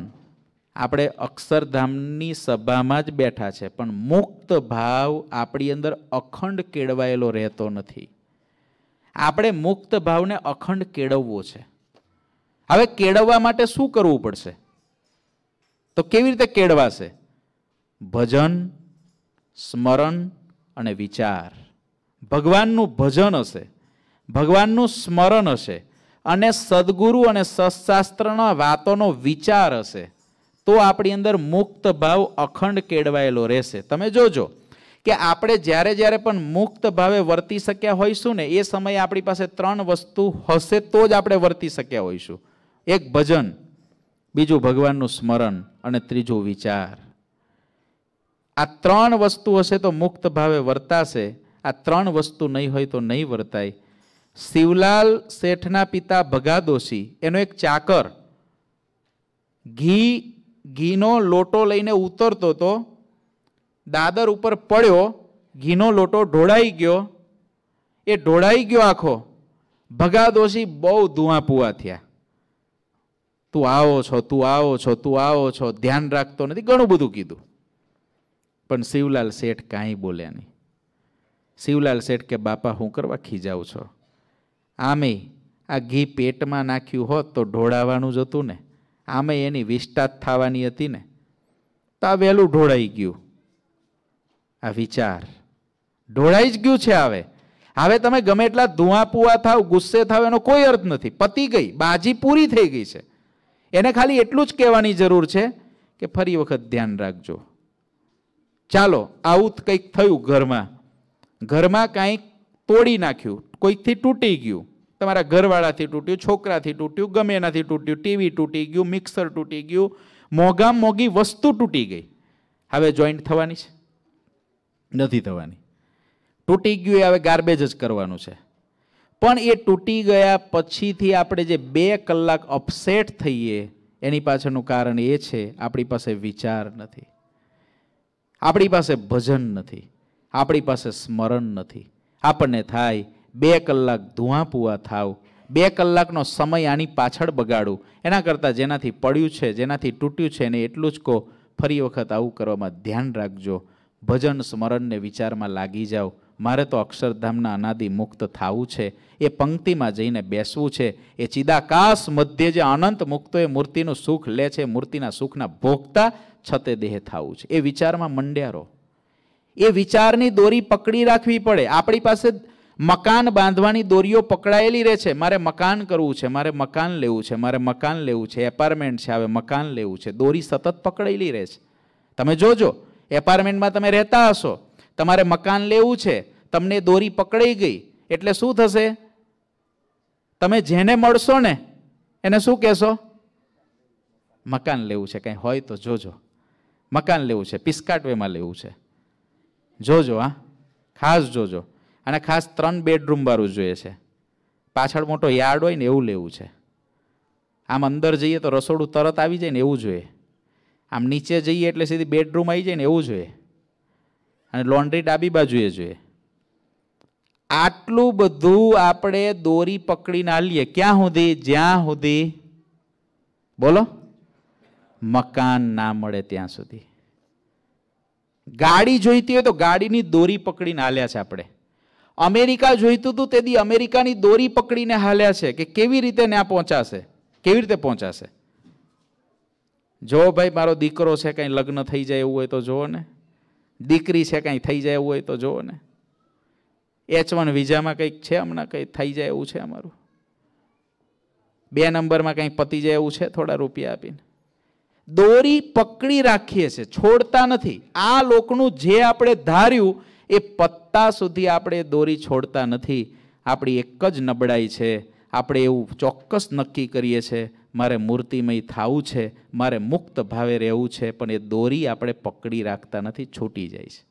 Speaker 1: આપણે અક્ષરધામની સભામાં જ બેઠા છે પણ મુક્ત ભાવ આપણી અંદર અખંડ કેળવાયેલો રહેતો નથી આપણે મુક્ત ભાવને અખંડ કેળવવો છે હવે કેળવવા માટે શું કરવું પડશે તો કેવી રીતે કેળવાશે ભજન સ્મરણ અને વિચાર ભગવાનનું ભજન હશે ભગવાનનું સ્મરણ હશે અને સદગુરુ અને સત્શાસ્ત્રના વાતોનો વિચાર હશે તો આપણી અંદર મુક્ત ભાવ અખંડ કેળવાયેલો રહેશે તમે જોજો કે આપણે જ્યારે જ્યારે પણ મુક્ત ભાવે વર્તી શક્યા હોઈશું ને એ સમયે આપણી પાસે ત્રણ વસ્તુ હશે તો જ આપણે વર્તી શક્યા હોઈશું એક ભજન બીજું ભગવાનનું સ્મરણ અને ત્રીજો વિચાર આ ત્રણ વસ્તુ હશે તો મુક્ત ભાવે વર્તાશે આ ત્રણ વસ્તુ નહીં હોય તો નહીં વર્તાય શિવલાલ શેઠના પિતા ભગાદોશી એનો એક ચાકર ઘી ઘીનો લોટો લઈને ઉતરતો તો દાદર ઉપર પડ્યો ઘીનો લોટો ઢોળાઈ ગયો એ ઢોળાઈ ગયો આખો ભગાદોશી બહુ ધુઆપુઆ થયા તું આવો છો તું આવો છો તું આવો છો ધ્યાન રાખતો નથી ઘણું બધું કીધું પણ શિવલાલ શેઠ કાંઈ બોલ્યા નહીં શિવલાલ શેઠ કે બાપા હું કરવા ખીજાવું છો આમે આ ઘી પેટમાં નાખ્યું હોત તો ઢોળાવાનું જ હતું ને આમે એની વિસ્તાર થવાની હતી ને તો આ વહેલું ઢોળાઈ ગયું આ વિચાર ઢોળાઈ જ ગયું છે હવે હવે તમે ગમે એટલા ધુઆપુઆ થાવ ગુસ્સે થાવ એનો કોઈ અર્થ નથી પતી ગઈ બાજી પૂરી થઈ ગઈ છે એને ખાલી એટલું જ કહેવાની જરૂર છે કે ફરી વખત ધ્યાન રાખજો ચાલો આવું કંઈક થયું ઘરમાં ઘરમાં કાંઈક તોડી નાખ્યું કોઈકથી તૂટી ગયું તમારા ઘરવાળાથી તૂટ્યું છોકરાથી તૂટ્યું ગમે એનાથી તૂટ્યું ટીવી તૂટી ગયું મિક્સર તૂટી ગયું મોંઘા મોંઘી વસ્તુ તૂટી ગઈ હવે જોઈન્ટ થવાની છે નથી થવાની તૂટી ગયું એ હવે ગાર્બેજ જ કરવાનું છે પણ એ તૂટી ગયા પછીથી આપણે જે બે કલાક અપસેટ થઈએ એની પાછળનું કારણ એ છે આપણી પાસે વિચાર નથી આપણી પાસે ભજન નથી આપણી પાસે સ્મરણ નથી આપણને થાય બે કલાક ધુઆપુઆ થાવ બે કલાકનો સમય આની પાછળ બગાડું એના કરતાં જેનાથી પડ્યું છે જેનાથી તૂટ્યું છે એને એટલું જ કહો ફરી વખત આવું કરવામાં ધ્યાન રાખજો ભજન સ્મરણને વિચારમાં લાગી જાઓ મારે તો અક્ષરધામના અનાદિ મુક્ત થવું છે એ પંક્તિમાં જઈને બેસવું છે એ ચિદાકાશ મધ્ય જે અનંત મુક્તો એ મૂર્તિનું સુખ લે છે મૂર્તિના સુખના ભોગતા છતે દેહ થવું છે એ વિચારમાં મંડ્યારો એ વિચારની દોરી પકડી રાખવી પડે આપણી પાસે મકાન બાંધવાની દોરીઓ પકડાયેલી રહે છે મારે મકાન કરવું છે મારે મકાન લેવું છે મારે મકાન લેવું છે એપાર્ટમેન્ટ છે હવે મકાન લેવું છે દોરી સતત પકડાયેલી રહે છે તમે જોજો એપાર્ટમેન્ટમાં તમે રહેતા હશો તમારે મકાન લેવું છે તમને દોરી પકડાઈ ગઈ એટલે શું થશે તમે જેને મળશો ને એને શું કહેશો મકાન લેવું છે કંઈ હોય તો જોજો મકાન લેવું છે પિસ્કાટવેમાં લેવું છે જોજો હા ખાસ જોજો અને ખાસ ત્રણ બેડરૂમવાળું જોઈએ છે પાછળ મોટો યાર્ડ હોય ને એવું લેવું છે આમ અંદર જઈએ તો રસોડું તરત આવી જાય ને એવું જોઈએ આમ નીચે જઈએ એટલે સીધી બેડરૂમ આવી જાય ને એવું જોઈએ અને લોન્ડ્રી ડાબી બાજુએ જોઈએ આટલું બધું આપણે દોરી પકડીને આલીએ ક્યાં સુધી જ્યાં સુધી બોલો મકાન ના મળે ત્યાં સુધી ગાડી જોઈતી હોય તો ગાડીની દોરી પકડીને આલ્યા છે આપણે અમેરિકા જોઈતું હતું તેથી અમેરિકાની દોરી પકડીને હાલ્યા છે કે કેવી રીતે ત્યાં પહોંચાશે કેવી રીતે પહોંચાશે જો ભાઈ મારો દીકરો છે કંઈ લગ્ન થઈ જાય એવું હોય તો જુઓ ને દીકરી છે કંઈ થઈ જાય એવું હોય તો જુઓ ને એચ વન વિઝામાં કંઈક છે હમણાં કંઈ થઈ જાય એવું છે અમારું બે નંબરમાં કંઈ પતી જાય એવું છે થોડા રૂપિયા આપીને દોરી પકડી રાખીએ છીએ છોડતા નથી આ લોકનું જે આપણે ધાર્યું એ પત્તા સુધી આપણે દોરી છોડતા નથી આપણી એક જ નબળાઈ છે આપણે એવું ચોક્કસ નક્કી કરીએ છીએ મારે મૂર્તિમય થવું છે મારે મુક્ત ભાવે રહેવું છે પણ એ દોરી આપણે પકડી રાખતા નથી છૂટી જાય છે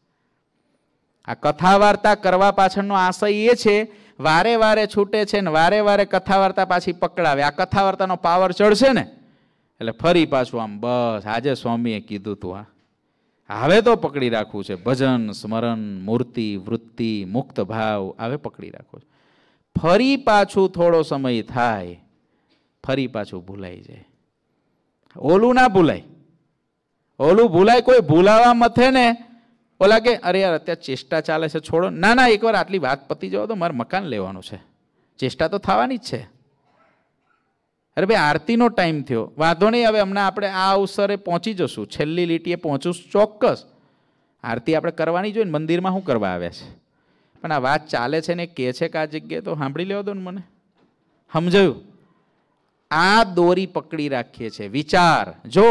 Speaker 1: આ કથા વાર્તા કરવા પાછળનો આશય એ છે વારે વારે છૂટે છે ને વારે વારે કથા વાર્તા પાછી પકડાવે આ કથા વાર્તાનો પાવર ચડશે ને એટલે ફરી પાછું આમ બસ આજે સ્વામીએ કીધું તું આ હવે તો પકડી રાખવું છે ભજન સ્મરણ મૂર્તિ વૃત્તિ મુક્ત ભાવ હવે પકડી રાખવું છે ફરી પાછું થોડો સમય થાય ફરી પાછું ભૂલાઈ જાય ઓલું ના ભૂલાય ઓલું ભૂલાય કોઈ ભૂલાવા મથે ને ઓલા કે અરે યાર અત્યારે ચેષ્ટા ચાલે છે છોડો ના ના એકવાર આટલી વાત પતી જવો તો મારે મકાન લેવાનું છે ચેષ્ટા તો થવાની જ છે અરે ભાઈ આરતીનો ટાઈમ થયો વાંધો નહીં હવે હમણાં આપણે આ અવસરે પહોંચી જશું છેલ્લી લીટીએ પહોંચું ચોક્કસ આરતી આપણે કરવાની જોઈએ મંદિરમાં શું કરવા આવ્યા છે પણ આ વાત ચાલે છે ને કહે છે કે આ જગ્યાએ તો સાંભળી લેવો દો ને મને સમજાયું આ દોરી પકડી રાખીએ છીએ વિચાર જો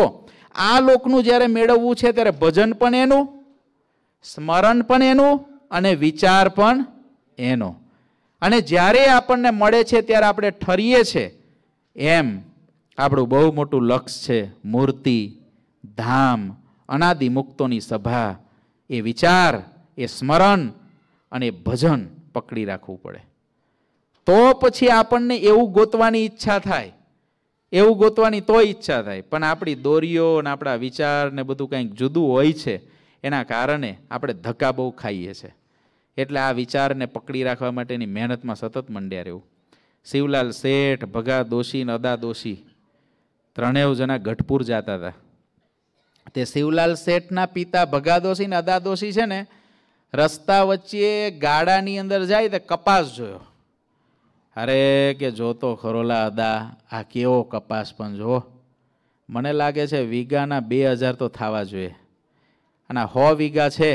Speaker 1: આ લોકનું જ્યારે મેળવવું છે ત્યારે ભજન પણ એનું સ્મરણ પણ એનું અને વિચાર પણ એનો અને જ્યારે આપણને મળે છે ત્યારે આપણે ઠરીએ છીએ એમ આપણું બહુ મોટું લક્ષ છે મૂર્તિ ધામ અનાદિ મુક્તોની સભા એ વિચાર એ સ્મરણ અને ભજન પકડી રાખવું પડે તો પછી આપણને એવું ગોતવાની ઈચ્છા થાય એવું ગોતવાની તો ઈચ્છા થાય પણ આપણી દોરીઓ અને આપણા વિચાર ને બધું કંઈક જુદું હોય છે એના કારણે આપણે ધક્કા બહુ ખાઈએ છીએ એટલે આ વિચારને પકડી રાખવા માટેની મહેનતમાં સતત મંડ્યા રહેવું શિવલાલ શેઠ ભગા દોશી ને અદા દોશી ત્રણેવ જણા ગઢપુર જતા હતા તે શિવલાલ શેઠના પિતા ભગા દોશી ને અદા દોશી છે ને રસ્તા વચ્ચે ગાડાની અંદર જાય તે કપાસ જોયો અરે કે જોતો ખરોલા અદા આ કેવો કપાસ પણ જો મને લાગે છે વીઘાના બે હજાર તો થવા જોઈએ અને હો વીઘા છે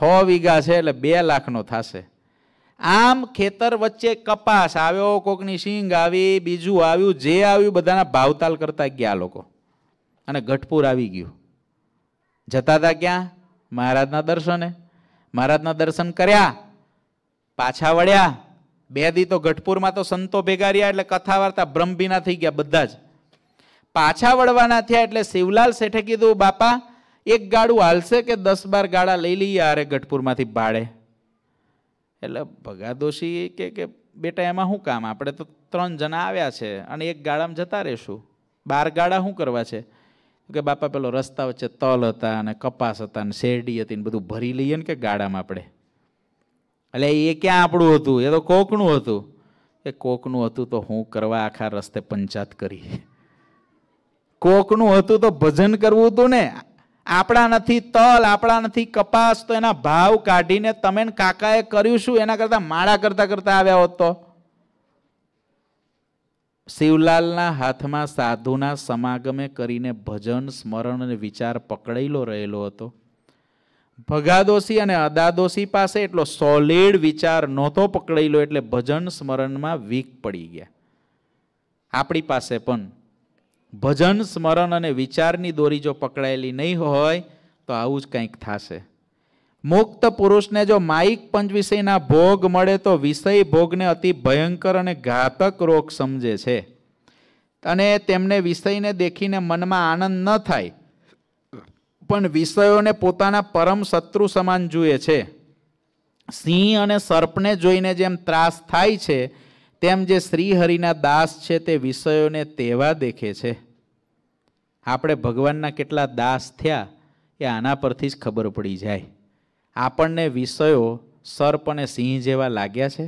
Speaker 1: હો વીઘા છે એટલે બે લાખનો થશે આમ ખેતર વચ્ચે કપાસ આવ્યો કોકની સિંગ આવી બીજું આવ્યું જે આવ્યું બધાના ભાવતાલ કરતા ગયા લોકો અને ગઠપુર આવી ગયું જતા હતા ક્યાં મહારાજના દર્શને મહારાજના દર્શન કર્યા પાછા વળ્યા બે દી તો ગઢપુરમાં તો સંતો ભેગા રહ્યા એટલે કથા વાર્તા બ્રહ્મભીના થઈ ગયા બધા જ પાછા વળવાના થયા એટલે શિવલાલ શેઠે કીધું બાપા એક ગાડું હાલશે કે દસ બાર ગાડા લઈ લઈએ આરે ગઢપુરમાંથી ભાડે એટલે ભગાદોશી કે કે બેટા એમાં શું કામ આપણે તો ત્રણ જણા આવ્યા છે અને એક ગાળામાં જતા રહેશું બાર ગાળા શું કરવા છે કે બાપા પેલો રસ્તા વચ્ચે તલ હતા અને કપાસ હતા અને શેરડી હતી ને બધું ભરી લઈએ ને કે ગાળામાં આપણે એટલે એ ક્યાં આપણું હતું એ તો કોકનું હતું એ કોકનું હતું તો હું કરવા આખા રસ્તે પંચાત કરી કોકનું હતું તો ભજન કરવું હતું ને આપણા નથી તલ આપણા નથી કપાસ તો એના ભાવ કાઢીને તમે કાકાએ કર્યું શું એના કરતા માળા કરતા કરતા આવ્યા હોત તો શિવલાલના હાથમાં સાધુના સમાગમે કરીને ભજન સ્મરણ અને વિચાર પકડાયેલો રહેલો હતો ભગાદોશી અને અદાદોશી પાસે એટલો સોલિડ વિચાર નહોતો પકડાયેલો એટલે ભજન સ્મરણમાં વીક પડી ગયા આપણી પાસે પણ ભજન સ્મરણ અને વિચારની દોરી જો પકડાયેલી નહીં હોય તો આવું જ કંઈક થશે મુક્ત પુરુષને જો માઇક પંચ વિષયના ભોગ મળે તો વિષય ભોગને અતિ ભયંકર અને ઘાતક રોગ સમજે છે અને તેમને વિષયને દેખીને મનમાં આનંદ ન થાય પણ વિષયોને પોતાના પરમ શત્રુ સમાન જુએ છે સિંહ અને સર્પને જોઈને જેમ ત્રાસ થાય છે તેમ જે શ્રીહરિના દાસ છે તે વિષયોને તેવા દેખે છે આપણે ભગવાનના કેટલા દાસ થયા એ આના પરથી જ ખબર પડી જાય આપણને વિષયો સર્પ અને સિંહ જેવા લાગ્યા છે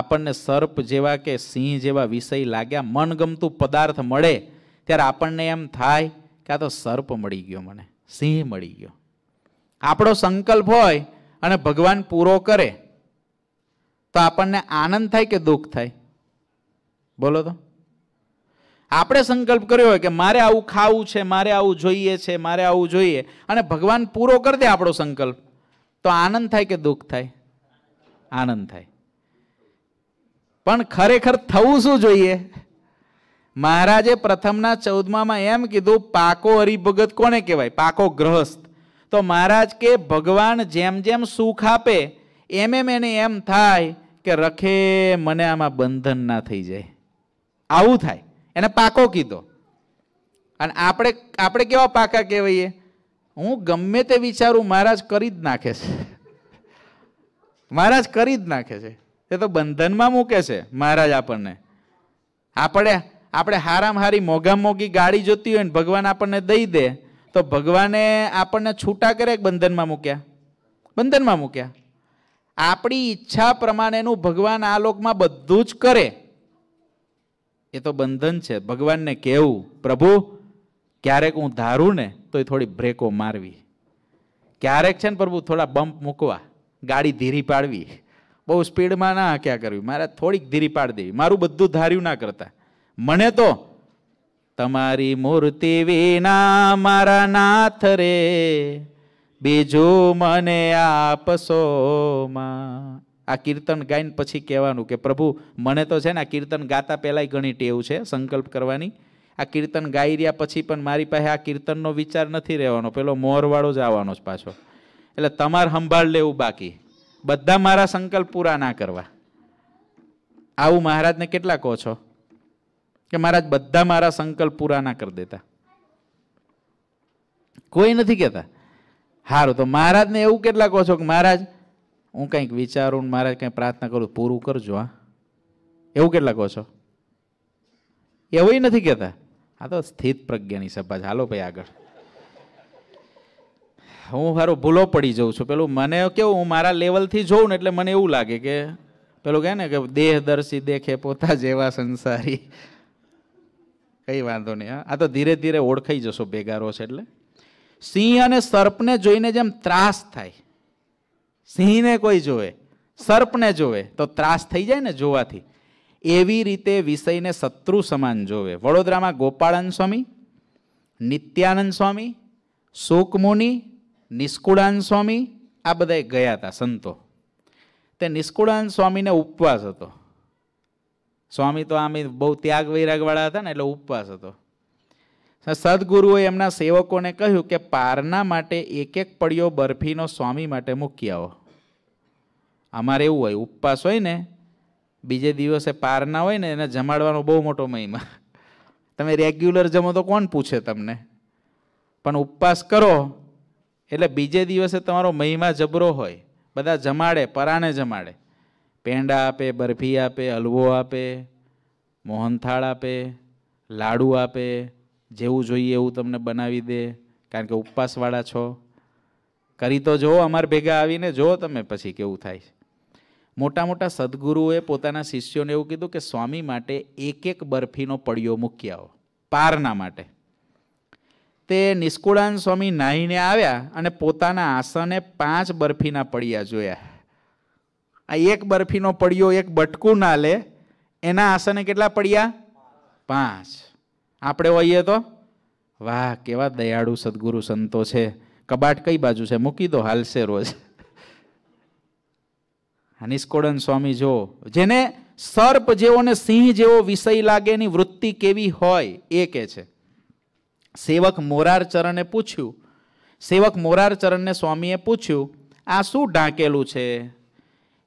Speaker 1: આપણને સર્પ જેવા કે સિંહ જેવા વિષય લાગ્યા મનગમતું પદાર્થ મળે ત્યારે આપણને એમ થાય કે આ તો સર્પ મળી ગયો મને સિંહ મળી ગયો આપણો સંકલ્પ હોય અને ભગવાન પૂરો કરે તો આપણને આનંદ થાય કે દુઃખ થાય બોલો તો આપણે સંકલ્પ કર્યો હોય કે મારે આવું ખાવું છે મારે આવું જોઈએ છે મારે આવું જોઈએ અને ભગવાન પૂરો કરી દે આપણો સંકલ્પ તો આનંદ થાય કે દુઃખ થાય આનંદ થાય પણ ખરેખર થવું શું જોઈએ મહારાજે પ્રથમના ચૌદમામાં એમ કીધું પાકો હરિભગત કોને કહેવાય પાકો ગ્રહસ્થ તો મહારાજ કે ભગવાન જેમ જેમ સુખ આપે એમ એમ એને એમ થાય કે રખે મને આમાં બંધન ના થઈ જાય આવું થાય એને પાકો કીધો અને આપણે આપણે કેવા પાકા કહેવાઈએ હું ગમે તે વિચારું મહારાજ કરી જ નાખે છે મહારાજ કરી જ નાખે છે એ તો બંધનમાં મૂકે છે મહારાજ આપણને આપણે આપણે હારામ હારી મોઘા મોઘી ગાડી જોતી હોય ને ભગવાન આપણને દઈ દે તો ભગવાને આપણને છૂટા કરે બંધનમાં મૂક્યા બંધનમાં મૂક્યા આપણી ઈચ્છા પ્રમાણેનું ભગવાન આ લોકમાં બધું જ કરે એ તો બંધન છે ભગવાનને કહેવું પ્રભુ ક્યારેક હું ધારું ને તો એ થોડી બ્રેકો મારવી ક્યારેક છે ને પ્રભુ થોડા બમ્પ મૂકવા ગાડી ધીરી પાડવી બહુ સ્પીડમાં ના ક્યાં કરવી મારે થોડીક ધીરી પાડી દેવી મારું બધું ધાર્યું ના કરતા મને તો તમારી મૂર્તિ વિના મારા નાથ રે બીજું મને આપશો આ કીર્તન ગાઈને પછી કહેવાનું કે પ્રભુ મને તો છે ને આ કીર્તન ગાતા પહેલાંય ઘણી ટેવ છે સંકલ્પ કરવાની આ કીર્તન ગાઈ રહ્યા પછી પણ મારી પાસે આ કીર્તનનો વિચાર નથી રહેવાનો પેલો મોરવાળો જ આવવાનો જ પાછો એટલે તમારે સંભાળ લેવું બાકી બધા મારા સંકલ્પ પૂરા ના કરવા આવું મહારાજને કેટલા કહો છો કે મહારાજ બધા મારા સંકલ્પ પૂરા ના કરી દેતા કોઈ નથી કહેતા સારું તો મહારાજને એવું કેટલા કહો છો કે મહારાજ હું કંઈક વિચારું મહારાજ કંઈ પ્રાર્થના કરું પૂરું કરજો હા એવું કેટલા કહો છો એવું નથી કહેતા આ તો સ્થિત પ્રજ્ઞાની સભા છે હાલો ભાઈ આગળ હું સારું ભૂલો પડી જઉં છું પેલું મને કેવું હું મારા લેવલથી જોઉં ને એટલે મને એવું લાગે કે પેલું કહે ને કે દેહદર્શી દેખે પોતા જેવા સંસારી કંઈ વાંધો નહીં આ તો ધીરે ધીરે ઓળખાઈ જશો ભેગારો છે એટલે સિંહ અને સર્પને જોઈને જેમ ત્રાસ થાય સિંહને કોઈ જોવે સર્પને જોવે તો ત્રાસ થઈ જાય ને જોવાથી એવી રીતે વિષયને શત્રુ સમાન જોવે વડોદરામાં ગોપાળન સ્વામી નિત્યાનંદ સ્વામી સુકમુનિ નિષ્કુળાન સ્વામી આ બધાએ ગયા હતા સંતો તે નિષ્કુળાન સ્વામીને ઉપવાસ હતો સ્વામી તો આમ બહુ ત્યાગ વૈરાગવાળા હતા ને એટલે ઉપવાસ હતો સદગુરુએ એમના સેવકોને કહ્યું કે પારના માટે એક એક પડિયો બરફીનો સ્વામી માટે મૂકી આવો અમારે એવું હોય ઉપવાસ હોય ને બીજે દિવસે પારના હોય ને એને જમાડવાનો બહુ મોટો મહિમા તમે રેગ્યુલર જમો તો કોણ પૂછે તમને પણ ઉપવાસ કરો એટલે બીજે દિવસે તમારો મહિમા જબરો હોય બધા જમાડે પરાણે જમાડે પેંડા આપે બરફી આપે હલવો આપે મોહનથાળ આપે લાડુ આપે જેવું જોઈએ એવું તમને બનાવી દે કારણ કે ઉપવાસવાળા છો કરી તો જુઓ અમાર ભેગા આવીને જુઓ તમે પછી કેવું થાય મોટા મોટા સદગુરુએ પોતાના શિષ્યોને એવું કીધું કે સ્વામી માટે એક એક બરફીનો પડિયો મૂકી આવો પારના માટે તે નિષ્કુળાન સ્વામી નાહીને આવ્યા અને પોતાના આસને પાંચ બરફીના પડિયા જોયા આ એક બરફીનો પડિયો એક બટકું ના લે એના આસને કેટલા પડ્યા પાંચ આપણે હોઈએ તો વાહ કેવા દયાળુ સદગુરુ સંતો છે કબાટ કઈ બાજુ છે મૂકી દો હાલશે રોજ નિષ્કોડન સ્વામી જો જેને સર્પ જેવો ને સિંહ જેવો વિષય લાગે એની વૃત્તિ કેવી હોય એ કે છે સેવક મોરાર ચરણે પૂછ્યું સેવક મોરાર ચરણને સ્વામીએ પૂછ્યું આ શું ઢાંકેલું છે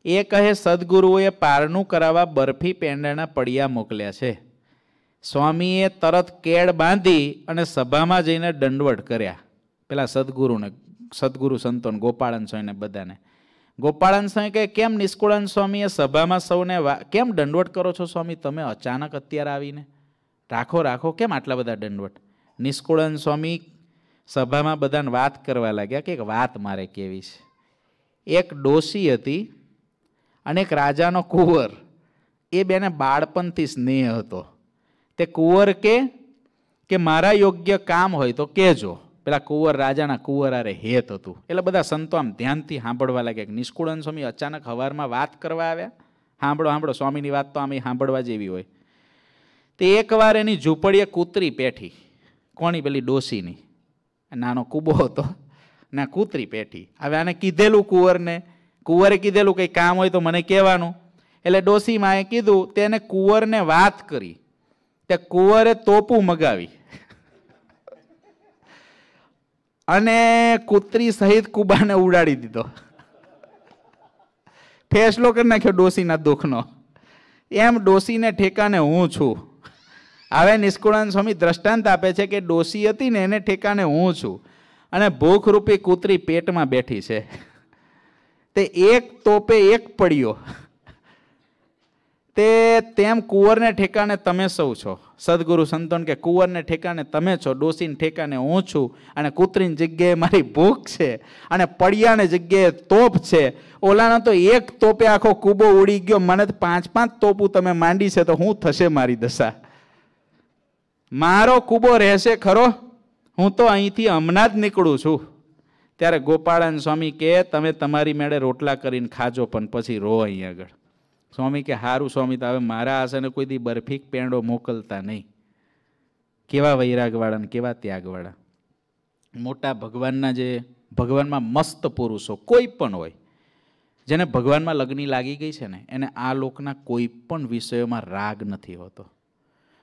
Speaker 1: એ કહે સદગુરુએ પારનું કરાવવા બરફી પેંડાના પડિયા મોકલ્યા છે સ્વામીએ તરત કેળ બાંધી અને સભામાં જઈને દંડવટ કર્યા પેલા સદગુરુને સદગુરુ સંતોને ગોપાળન સ્વામીને બધાને ગોપાળન સ્વામી કહે કેમ નિષ્કુળાન સ્વામીએ સભામાં સૌને કેમ દંડવટ કરો છો સ્વામી તમે અચાનક અત્યારે આવીને રાખો રાખો કેમ આટલા બધા દંડવટ નિષ્કુળાન સ્વામી સભામાં બધાને વાત કરવા લાગ્યા કે એક વાત મારે કેવી છે એક ડોસી હતી અને એક રાજાનો કુંવર એ બેને બાળપણથી સ્નેહ હતો તે કુંવર કે કે મારા યોગ્ય કામ હોય તો કહેજો પેલા કુંવર રાજાના કુંવર આરે હેત હતું એટલે બધા સંતો આમ ધ્યાનથી સાંભળવા લાગ્યા નિષ્કુળન સ્વામી અચાનક હવારમાં વાત કરવા આવ્યા સાંભળો સાંભળો સ્વામીની વાત તો આમ સાંભળવા જેવી હોય તે એકવાર એની ઝૂંપડીએ કૂતરી પેઠી કોની પેલી ડોસીની નાનો કૂબો હતો ને કૂતરી પેઠી હવે આને કીધેલું કુંવરને કુંવરે કીધેલું કંઈ કામ હોય તો મને કહેવાનું એટલે ડોસીમાએ કીધું તેને કુંવરને વાત કરી ત્યાં કુંવરે તોપું મગાવી અને કુતરી સહિત કુબાને ઉડાડી દીધો ફેસલો કરી નાખ્યો ડોસીના દુઃખનો એમ ડોસીને ઠેકાને હું છું હવે નિષ્કુળાન સ્વામી દ્રષ્ટાંત આપે છે કે ડોસી હતી ને એને ઠેકાને હું છું અને ભૂખરૂપી કૂતરી પેટમાં બેઠી છે તે એક તોપે એક પડ્યો તે તેમ કુંવરને ઠેકાને તમે સૌ છો સદગુરુ સંતોન કે કુંવરને ઠેકાને તમે છો ડોસીને ઠેકાને હું છું અને કૂતરીની જગ્યાએ મારી ભૂખ છે અને પડિયાને જગ્યાએ તોપ છે ઓલાનો તો એક તોપે આખો કૂબો ઉડી ગયો મને તો પાંચ પાંચ તોપું તમે માંડી છે તો હું થશે મારી દશા મારો કૂબો રહેશે ખરો હું તો અહીંથી હમણાં જ નીકળું છું ત્યારે ગોપાળાન સ્વામી કે તમે તમારી મેળે રોટલા કરીને ખાજો પણ પછી રો અહીં આગળ સ્વામી કે સારું સ્વામી તો હવે મારા આસને કોઈ દી બરફીક પેંડો મોકલતા નહીં કેવા વૈરાગવાળા ને કેવા ત્યાગવાળા મોટા ભગવાનના જે ભગવાનમાં મસ્ત પુરુષો કોઈ પણ હોય જેને ભગવાનમાં લગ્ની લાગી ગઈ છે ને એને આ લોકના કોઈ પણ વિષયોમાં રાગ નથી હોતો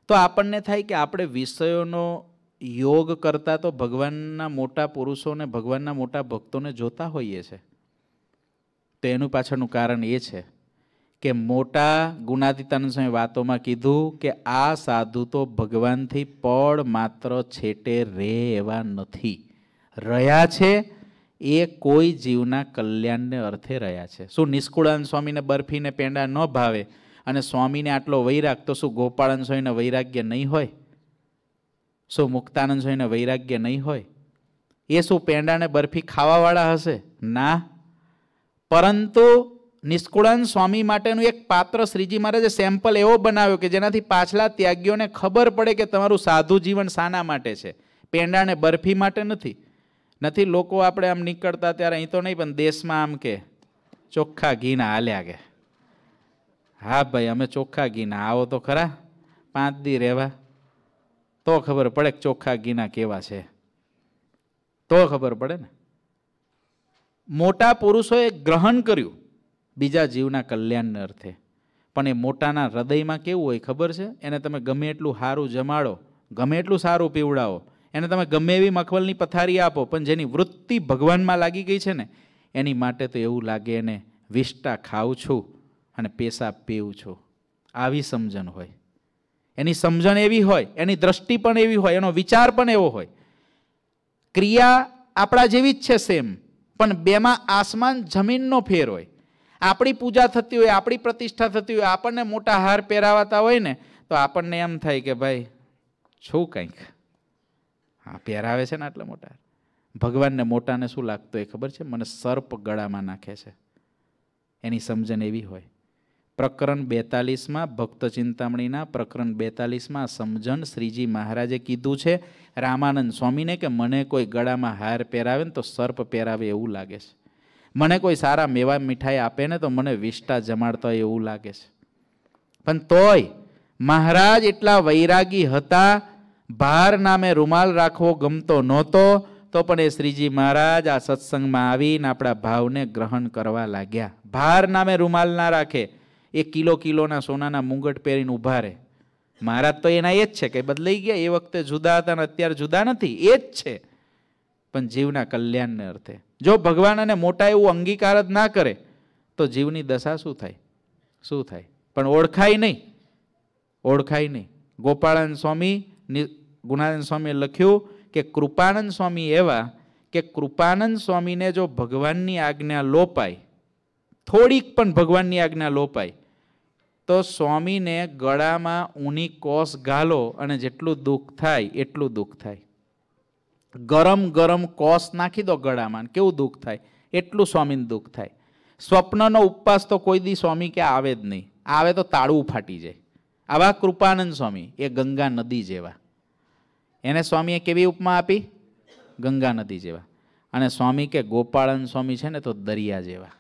Speaker 1: તો આપણને થાય કે આપણે વિષયોનો યોગ કરતાં તો ભગવાનના મોટા પુરુષોને ભગવાનના મોટા ભક્તોને જોતા હોઈએ છે તો એનું પાછળનું કારણ એ છે કે મોટા ગુણાતીતાનંદ વાતોમાં કીધું કે આ સાધુ તો ભગવાનથી પળ માત્ર છેટે રહે એવા નથી રહ્યા છે એ કોઈ જીવના કલ્યાણને અર્થે રહ્યા છે શું નિષ્કુળાનંદ સ્વામીને બરફીને પેંડા ન ભાવે અને સ્વામીને આટલો વૈરાગ તો શું ગોપાળાનંદ સ્વામીને વૈરાગ્ય નહીં હોય શું મુક્તાનંદ સ્વામીને વૈરાગ્ય નહીં હોય એ શું પેંડાને બરફી ખાવાવાળા હશે ના પરંતુ નિષ્કુળાન સ્વામી માટેનું એક પાત્ર શ્રીજી મહારાજે સેમ્પલ એવો બનાવ્યો કે જેનાથી પાછલા ત્યાગીઓને ખબર પડે કે તમારું સાધુ જીવન શાના માટે છે પેંડાને બરફી માટે નથી નથી લોકો આપણે આમ નીકળતા ત્યારે અહીં તો નહીં પણ દેશમાં આમ કે ચોખ્ખા ઘીના હાલ્યા કે હા ભાઈ અમે ચોખ્ખા ઘીના આવો તો ખરા પાંચ દી રહેવા તો ખબર પડે કે ચોખ્ખા ઘીના કેવા છે તો ખબર પડે ને મોટા પુરુષોએ ગ્રહણ કર્યું બીજા જીવના કલ્યાણને અર્થે પણ એ મોટાના હૃદયમાં કેવું હોય ખબર છે એને તમે ગમે એટલું સારું જમાડો ગમે એટલું સારું પીવડાવો એને તમે ગમે એવી મખવલની પથારી આપો પણ જેની વૃત્તિ ભગવાનમાં લાગી ગઈ છે ને એની માટે તો એવું લાગે એને વિષ્ટા ખાઉં છું અને પેશાબ પીવું છું આવી સમજણ હોય એની સમજણ એવી હોય એની દ્રષ્ટિ પણ એવી હોય એનો વિચાર પણ એવો હોય ક્રિયા આપણા જેવી જ છે સેમ પણ બેમાં આસમાન જમીનનો ફેર હોય આપણી પૂજા થતી હોય આપણી પ્રતિષ્ઠા થતી હોય આપણને મોટા હાર પહેરાવાતા હોય ને તો આપણને એમ થાય કે ભાઈ છું કંઈક હા પહેરાવે છે ને આટલા મોટા ભગવાનને મોટાને શું લાગતું એ ખબર છે મને સર્પ ગળામાં નાખે છે એની સમજણ એવી હોય પ્રકરણ બેતાલીસમાં ભક્ત ચિંતામણીના પ્રકરણ બેતાલીસમાં સમજણ શ્રીજી મહારાજે કીધું છે રામાનંદ સ્વામીને કે મને કોઈ ગળામાં હાર પહેરાવે ને તો સર્પ પહેરાવે એવું લાગે છે મને કોઈ સારા મેવા મીઠાઈ આપે ને તો મને વિષ્ટા જમાડતા હોય એવું લાગે છે પણ તોય મહારાજ એટલા વૈરાગી હતા ભાર નામે રૂમાલ રાખવો ગમતો નહોતો તો પણ એ શ્રીજી મહારાજ આ સત્સંગમાં આવીને આપણા ભાવને ગ્રહણ કરવા લાગ્યા ભાર નામે રૂમાલ ના રાખે એ કિલો કિલોના સોનાના મુંગટ પહેરીને ઊભા રહે મહારાજ તો એના એ જ છે કે બદલાઈ ગયા એ વખતે જુદા હતા અને અત્યારે જુદા નથી એ જ છે પણ જીવના કલ્યાણને અર્થે જો ભગવાન અને મોટા એવું અંગીકાર જ ના કરે તો જીવની દશા શું થાય શું થાય પણ ઓળખાય નહીં ઓળખાય નહીં ગોપાળાનંદ સ્વામી ગુણાનંદ સ્વામીએ લખ્યું કે કૃપાનંદ સ્વામી એવા કે કૃપાનંદ સ્વામીને જો ભગવાનની આજ્ઞા લોપાય થોડીક પણ ભગવાનની આજ્ઞા લોપાય તો સ્વામીને ગળામાં ઊની કોસ ગાલો અને જેટલું દુઃખ થાય એટલું દુઃખ થાય ગરમ ગરમ કોસ નાખી દો ગળામાં કેવું દુઃખ થાય એટલું સ્વામીને દુઃખ થાય સ્વપ્નનો ઉપવાસ તો કોઈ દી સ્વામી કે આવે જ નહીં આવે તો તાળું ફાટી જાય આવા કૃપાનંદ સ્વામી એ ગંગા નદી જેવા એને સ્વામીએ કેવી ઉપમા આપી ગંગા નદી જેવા અને સ્વામી કે ગોપાળન સ્વામી છે ને તો દરિયા જેવા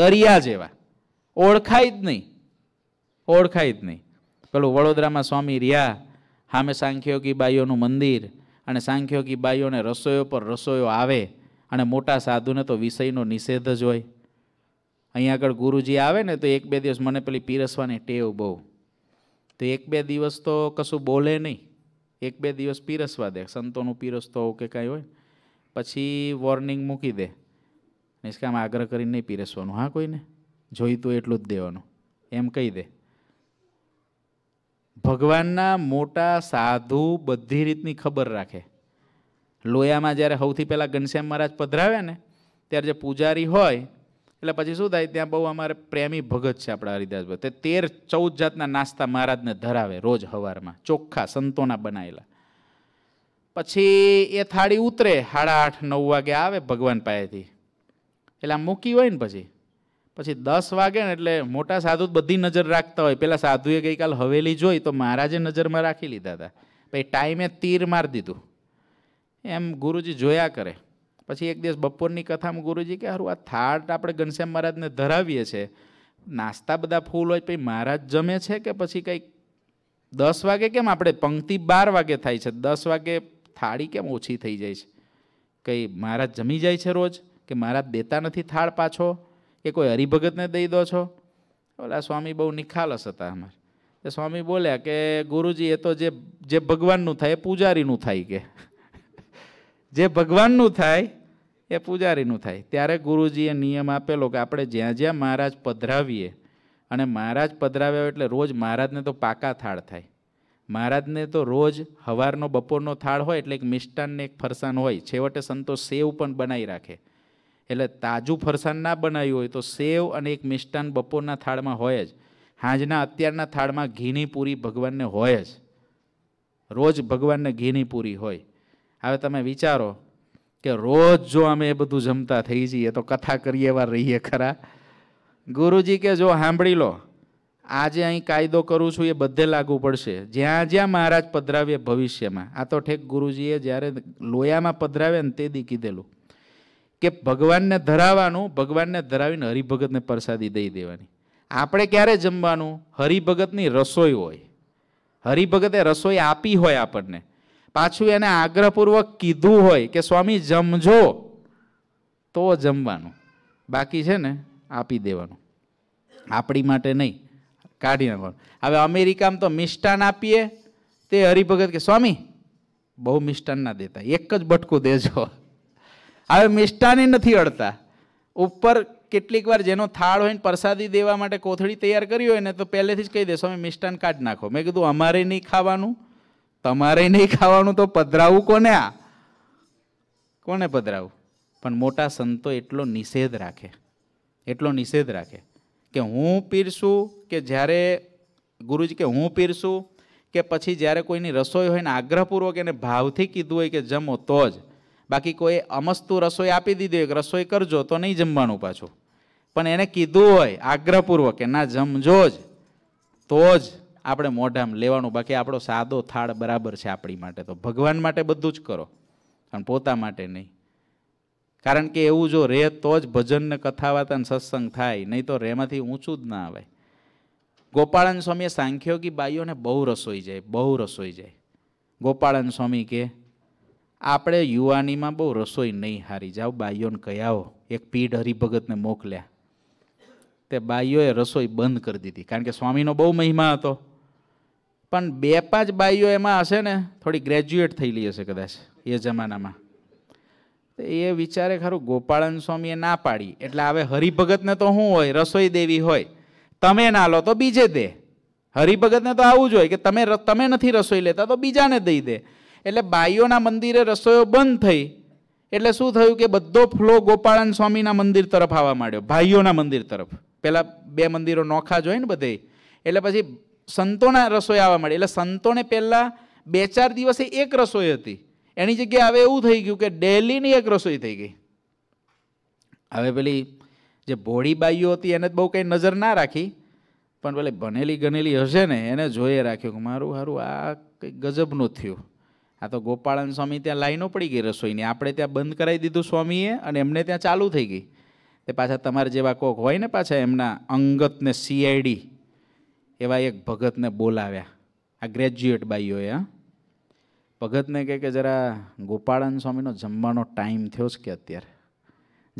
Speaker 1: દરિયા જેવા ઓળખાય જ નહીં ઓળખાય જ નહીં પેલું વડોદરામાં સ્વામી રહ્યા સામે સાંખ્યોગી બાઈઓનું મંદિર અને સાંખ્યોગી બાઈઓને રસોઈઓ પર રસોઈઓ આવે અને મોટા સાધુને તો વિષયનો નિષેધ જ હોય અહીંયા આગળ ગુરુજી આવે ને તો એક બે દિવસ મને પેલી પીરસવાની ટેવ બહુ તો એક બે દિવસ તો કશું બોલે નહીં એક બે દિવસ પીરસવા દે સંતોનું પીરસતો કે કાંઈ હોય પછી વોર્નિંગ મૂકી દે નિષ્કામ આગ્રહ કરીને નહીં પીરસવાનું હા કોઈને જોઈતું એટલું જ દેવાનું એમ કહી દે ભગવાનના મોટા સાધુ બધી રીતની ખબર રાખે લોયામાં જ્યારે સૌથી પહેલાં ઘનશ્યામ મહારાજ પધરાવે ને ત્યારે જે પૂજારી હોય એટલે પછી શું થાય ત્યાં બહુ અમારે પ્રેમી ભગત છે આપણા હરિદાસભાઈ તે તેર ચૌદ જાતના નાસ્તા મહારાજને ધરાવે રોજ હવારમાં ચોખ્ખા સંતોના બનાવેલા પછી એ થાળી ઉતરે સાડા આઠ નવ વાગે આવે ભગવાન પાસેથી એટલે આમ મૂકી હોય ને પછી પછી દસ વાગે ને એટલે મોટા સાધુ બધી નજર રાખતા હોય પેલા સાધુએ ગઈકાલ હવેલી જોઈ તો મહારાજે નજરમાં રાખી લીધા હતા પછી ટાઈમે તીર મારી દીધું એમ ગુરુજી જોયા કરે પછી એક દિવસ બપોરની કથામાં ગુરુજી કે હારું આ થાળ આપણે ઘનશ્યામ મહારાજને ધરાવીએ છીએ નાસ્તા બધા ફૂલ હોય પછી મહારાજ જમે છે કે પછી કંઈક દસ વાગે કેમ આપણે પંક્તિ બાર વાગે થાય છે દસ વાગે થાળી કેમ ઓછી થઈ જાય છે કંઈ મહારાજ જમી જાય છે રોજ કે મહારાજ દેતા નથી થાળ પાછો કે કોઈ હરિભગતને દઈ દો છો ઓલા સ્વામી બહુ નિખાલસ હતા અમારે એ સ્વામી બોલ્યા કે ગુરુજી એ તો જે જે ભગવાનનું થાય એ પૂજારીનું થાય કે જે ભગવાનનું થાય એ પૂજારીનું થાય ત્યારે ગુરુજીએ નિયમ આપેલો કે આપણે જ્યાં જ્યાં મહારાજ પધરાવીએ અને મહારાજ પધરાવ્યા એટલે રોજ મહારાજને તો પાકા થાળ થાય મહારાજને તો રોજ હવારનો બપોરનો થાળ હોય એટલે એક મિષ્ટાનને એક ફરસાન હોય છેવટે સંતો સેવ પણ બનાવી રાખે એટલે તાજું ફરસાણ ના બનાવ્યું હોય તો સેવ અને એક મિષ્ટાન બપોરના થાળમાં હોય જ હાંજના અત્યારના થાળમાં ઘીની પૂરી ભગવાનને હોય જ રોજ ભગવાનને ઘીની પૂરી હોય હવે તમે વિચારો કે રોજ જો અમે એ બધું જમતા થઈ જઈએ તો કથા કરીએ એવા રહીએ ખરા ગુરુજી કે જો સાંભળી લો આજે અહીં કાયદો કરું છું એ બધે લાગુ પડશે જ્યાં જ્યાં મહારાજ પધરાવીએ ભવિષ્યમાં આ તો ઠેક ગુરુજીએ જ્યારે લોયામાં પધરાવે ને તે દી કીધેલું કે ભગવાનને ધરાવવાનું ભગવાનને ધરાવીને હરિભગતને પ્રસાદી દઈ દેવાની આપણે ક્યારે જમવાનું હરિભગતની રસોઈ હોય હરિભગતે રસોઈ આપી હોય આપણને પાછું એને આગ્રહપૂર્વક કીધું હોય કે સ્વામી જમજો તો જમવાનું બાકી છે ને આપી દેવાનું આપણી માટે નહીં કાઢી નાખવાનું હવે અમેરિકામાં તો મિષ્ટાન આપીએ તે હરિભગત કે સ્વામી બહુ મિષ્ટાન ના દેતા એક જ બટકું દેજો હવે મિષ્ટાની નથી અડતા ઉપર કેટલીક વાર જેનો થાળ હોય ને પ્રસાદી દેવા માટે કોથળી તૈયાર કરી હોય ને તો પહેલેથી જ કહી દેશો અમે મિષ્ટાન કાઢી નાખો મેં કીધું અમારે નહીં ખાવાનું તમારે નહીં ખાવાનું તો પધરાવું કોને આ કોને પધરાવું પણ મોટા સંતો એટલો નિષેધ રાખે એટલો નિષેધ રાખે કે હું પીરશું કે જ્યારે ગુરુજી કે હું પીરશું કે પછી જ્યારે કોઈની રસોઈ હોય ને આગ્રહપૂર્વક એને ભાવથી કીધું હોય કે જમો તો જ બાકી કોઈ અમસ્તુ રસોઈ આપી દીધી હોય રસોઈ કરજો તો નહીં જમવાનું પાછું પણ એને કીધું હોય આગ્રહપૂર્વક કે ના જમજો જ તો જ આપણે મોઢામાં લેવાનું બાકી આપણો સાદો થાળ બરાબર છે આપણી માટે તો ભગવાન માટે બધું જ કરો પણ પોતા માટે નહીં કારણ કે એવું જો રહે તો જ ભજન કથા અને સત્સંગ થાય નહીં તો રેમાંથી ઊંચું જ ના આવે ગોપાળન સ્વામીએ સાંખ્યો કે બાઈઓને બહુ રસોઈ જાય બહુ રસોઈ જાય ગોપાળન સ્વામી કે આપણે યુવાનીમાં બહુ રસોઈ નહીં હારી જાઓ બાઈઓને કહ્યાઓ એક પીઢ હરિભગતને મોકલ્યા તે બાઈઓએ રસોઈ બંધ કરી દીધી કારણ કે સ્વામીનો બહુ મહિમા હતો પણ બે પાંચ બાઈઓ એમાં હશે ને થોડી ગ્રેજ્યુએટ થયેલી હશે કદાચ એ જમાનામાં તો એ વિચારે ખરું ગોપાળન સ્વામીએ ના પાડી એટલે હવે હરિભગતને તો શું હોય રસોઈ દેવી હોય તમે ના લો તો બીજે દે હરિભગતને તો આવું જ હોય કે તમે તમે નથી રસોઈ લેતા તો બીજાને દઈ દે એટલે બાઈઓના મંદિરે રસોઈઓ બંધ થઈ એટલે શું થયું કે બધો ફ્લો ગોપાળન સ્વામીના મંદિર તરફ આવવા માંડ્યો ભાઈઓના મંદિર તરફ પહેલાં બે મંદિરો નોખા જ હોય ને બધે એટલે પછી સંતોના રસોઈ આવવા માંડી એટલે સંતોને પહેલાં બે ચાર દિવસે એક રસોઈ હતી એની જગ્યાએ હવે એવું થઈ ગયું કે ડેલીની એક રસોઈ થઈ ગઈ હવે પેલી જે ભોળી બાઈઓ હતી એને બહુ કંઈ નજર ના રાખી પણ પેલી ભણેલી ગનેલી હશે ને એને જોઈએ રાખ્યું કે મારું સારું આ કંઈક ગજબનું થયું આ તો ગોપાળન સ્વામી ત્યાં લાઈનો પડી ગઈ રસોઈની આપણે ત્યાં બંધ કરાવી દીધું સ્વામીએ અને એમને ત્યાં ચાલુ થઈ ગઈ તે પાછા તમારે જેવા કોક હોય ને પાછા એમના અંગતને સીઆઈડી એવા એક ભગતને બોલાવ્યા આ ગ્રેજ્યુએટ બાઈઓએ હા ભગતને કહે કે જરા ગોપાળન સ્વામીનો જમવાનો ટાઈમ થયો છે કે અત્યારે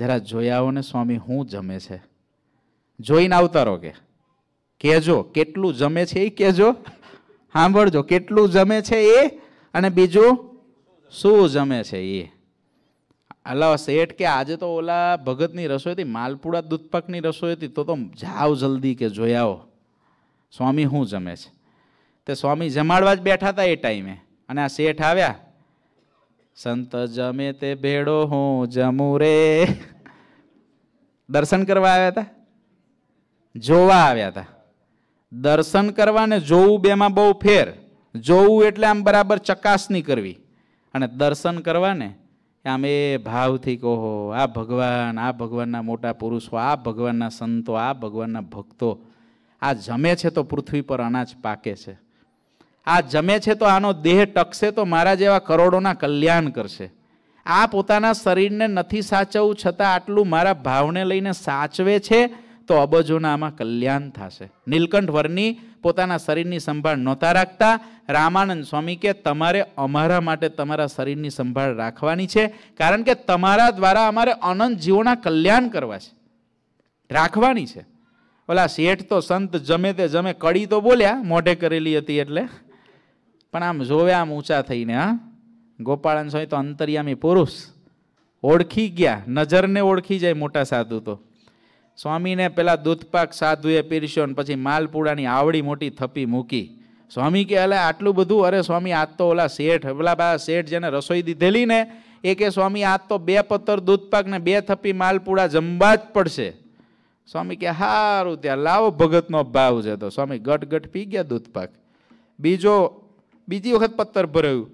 Speaker 1: જરા જોયાઓ ને સ્વામી શું જમે છે જોઈને આવતા રહો કે કહેજો કેટલું જમે છે એ કહેજો સાંભળજો કેટલું જમે છે એ અને બીજું શું જમે છે એ અલા શેઠ કે આજે તો ઓલા ભગતની રસોઈ હતી માલપુડા દૂધપાકની રસોઈ હતી તો તો જાઓ જલ્દી કે જોઈ આવો સ્વામી શું જમે છે તે સ્વામી જમાડવા જ બેઠા હતા એ ટાઈમે અને આ શેઠ આવ્યા સંત જમે તે ભેડો હું જમું રે દર્શન કરવા આવ્યા હતા જોવા આવ્યા હતા દર્શન કરવા ને જોવું બેમાં બહુ ફેર જોવું એટલે આમ બરાબર ચકાસણી કરવી અને દર્શન કરવાને આમ એ ભાવથી કહો આ ભગવાન આ ભગવાનના મોટા પુરુષો આ ભગવાનના સંતો આ ભગવાનના ભક્તો આ જમે છે તો પૃથ્વી પર અનાજ પાકે છે આ જમે છે તો આનો દેહ ટકશે તો મારા જેવા કરોડોના કલ્યાણ કરશે આ પોતાના શરીરને નથી સાચવવું છતાં આટલું મારા ભાવને લઈને સાચવે છે તો અબજોના આમાં કલ્યાણ થશે નીલકંઠ વરની પોતાના શરીરની સંભાળ નહોતા રાખતા રામાનંદ સ્વામી કે તમારે અમારા માટે તમારા શરીરની સંભાળ રાખવાની છે કારણ કે તમારા દ્વારા અમારે અનંત જીવોના કલ્યાણ કરવા છે રાખવાની છે ઓલા શેઠ તો સંત જમે તે જમે કડી તો બોલ્યા મોઢે કરેલી હતી એટલે પણ આમ જોવે આમ ઊંચા થઈને હા ગોપાળન સ્વામી તો અંતરિયામી પુરુષ ઓળખી ગયા નજરને ઓળખી જાય મોટા સાધુ તો સ્વામીને પહેલાં દૂધપાક સાધુએ પીરસ્યો ને પછી માલપુડાની આવડી મોટી થપી મૂકી સ્વામી કે અલે આટલું બધું અરે સ્વામી આજ તો ઓલા શેઠ પેલા બા શેઠ જેને રસોઈ દીધેલી ને એ કે સ્વામી આજ તો બે પત્તર દૂધપાક ને બે થપ્પી માલપુડા જમવા જ પડશે સ્વામી કે હારું ત્યાં લાવો ભગતનો ભાવ છે તો સ્વામી ગટ ગટ પી ગયા દૂધપાક બીજો બીજી વખત પત્તર ભરાયું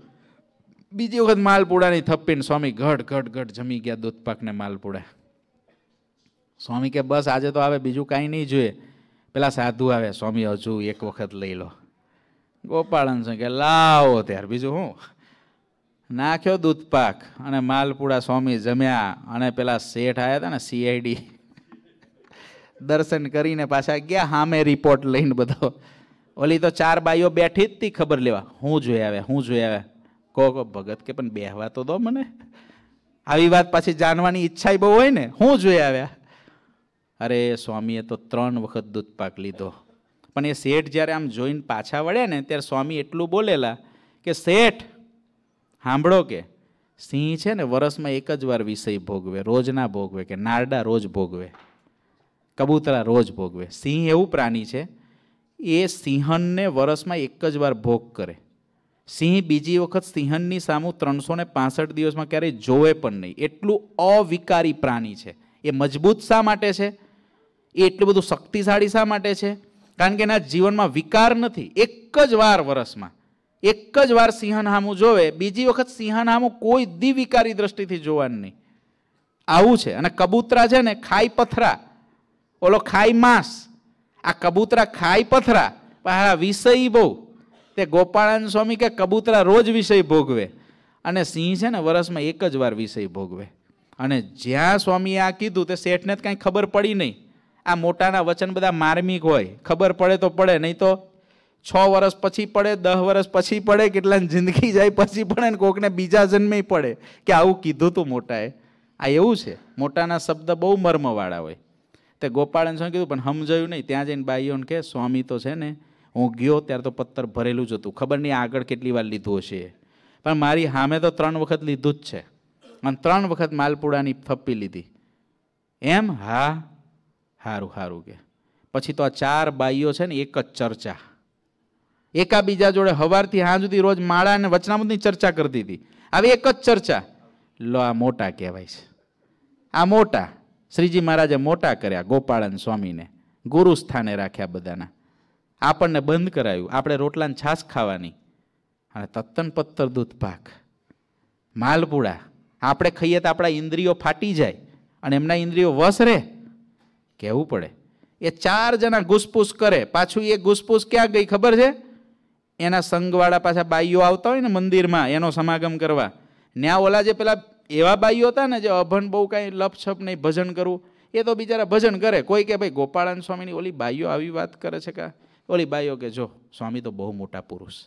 Speaker 1: બીજી વખત માલપુડાની થપ્પીને સ્વામી ઘટ ઘટ ઘટ જમી ગયા દૂધપાકને માલપુડા સ્વામી કે બસ આજે તો આવે બીજું કાંઈ નહીં જોઈએ પેલા સાધુ આવે સ્વામી હજુ એક વખત લઈ લો ગોપાળન છે કે લાવો ત્યાર બીજું હું નાખ્યો દૂધપાક અને માલપુડા સ્વામી જમ્યા અને પેલા શેઠ આવ્યા હતા ને સીઆઈડી દર્શન કરીને પાછા ગયા સામે રિપોર્ટ લઈને બધો ઓલી તો ચાર બાઈઓ બેઠી જ તી ખબર લેવા હું જોઈ આવે હું જોઈ આવે કહો કહો ભગત કે પણ બેહવા તો દો મને આવી વાત પાછી જાણવાની ઈચ્છા બહુ હોય ને હું જોઈ આવ્યા અરે સ્વામીએ તો ત્રણ વખત દૂધપાક લીધો પણ એ શેઠ જ્યારે આમ જોઈને પાછા વળ્યા ને ત્યારે સ્વામી એટલું બોલેલા કે શેઠ સાંભળો કે સિંહ છે ને વરસમાં એક જ વાર વિષય ભોગવે રોજના ભોગવે કે નારડા રોજ ભોગવે કબૂતરા રોજ ભોગવે સિંહ એવું પ્રાણી છે એ સિંહણને વરસમાં એક જ વાર ભોગ કરે સિંહ બીજી વખત સિંહણની સામું ત્રણસો ને પાસઠ દિવસમાં ક્યારેય જોવે પણ નહીં એટલું અવિકારી પ્રાણી છે એ મજબૂત શા માટે છે એ એટલું બધું શક્તિશાળી શા માટે છે કારણ કે એના જીવનમાં વિકાર નથી એક જ વાર વરસમાં એક જ વાર સિંહનામું જોવે બીજી વખત સિંહનામું કોઈ દિવિકારી દ્રષ્ટિથી જોવાનું નહીં આવું છે અને કબૂતરા છે ને ખાઈ પથરા ઓલો ખાઈ માંસ આ કબૂતરા ખાઈ પથરા પણ વિષય બહુ તે ગોપાળાન સ્વામી કે કબૂતરા રોજ વિષય ભોગવે અને સિંહ છે ને વરસમાં એક જ વાર વિષય ભોગવે અને જ્યાં સ્વામીએ આ કીધું તે શેઠને જ કાંઈ ખબર પડી નહીં આ મોટાના વચન બધા માર્મિક હોય ખબર પડે તો પડે નહીં તો છ વર્ષ પછી પડે દસ વર્ષ પછી પડે કેટલાની જિંદગી જાય પછી પડે ને કોકને બીજા જન્મે પડે કે આવું કીધું તું મોટાએ આ એવું છે મોટાના શબ્દ બહુ મર્મવાળા હોય તે ગોપાળન શું કીધું પણ સમજાયું નહીં ત્યાં જઈને બાઈઓને કે સ્વામી તો છે ને હું ગયો ત્યારે તો પથ્થર ભરેલું જ હતું ખબર નહીં આગળ કેટલી વાર લીધું હશે પણ મારી સામે તો ત્રણ વખત લીધું જ છે અને ત્રણ વખત માલપુડાની થપ્પી લીધી એમ હા સારું સારું કે પછી તો આ ચાર બાઈઓ છે ને એક જ ચર્ચા એકાબીજા જોડે હવારથી હાં સુધી રોજ માળા અને વચનામતની ચર્ચા કરતી હતી આવી એક જ ચર્ચા લો આ મોટા કહેવાય છે આ મોટા શ્રીજી મહારાજે મોટા કર્યા ગોપાળન સ્વામીને ગુરુ સ્થાને રાખ્યા બધાના આપણને બંધ કરાયું આપણે રોટલાને છાશ ખાવાની અને તત્તન પત્તર દૂધ પાક માલપુડા આપણે ખાઈએ તો આપણા ઇન્દ્રિયો ફાટી જાય અને એમના ઇન્દ્રિયો વસ રહે કહેવું પડે એ ચાર જણા ઘૂસપૂસ કરે પાછું એ ઘૂસપૂસ ક્યાં ગઈ ખબર છે એના સંઘવાળા પાછા બાઈઓ આવતા હોય ને મંદિરમાં એનો સમાગમ કરવા ત્યાં ઓલા જે પેલા એવા બાઈઓ હતા ને જે અભણ બહુ કાંઈ લપછપ નહીં ભજન કરવું એ તો બિચારા ભજન કરે કોઈ કે ભાઈ ગોપાળાન સ્વામીની ઓલી બાઈઓ આવી વાત કરે છે કે ઓલી બાઈઓ કે જો સ્વામી તો બહુ મોટા પુરુષ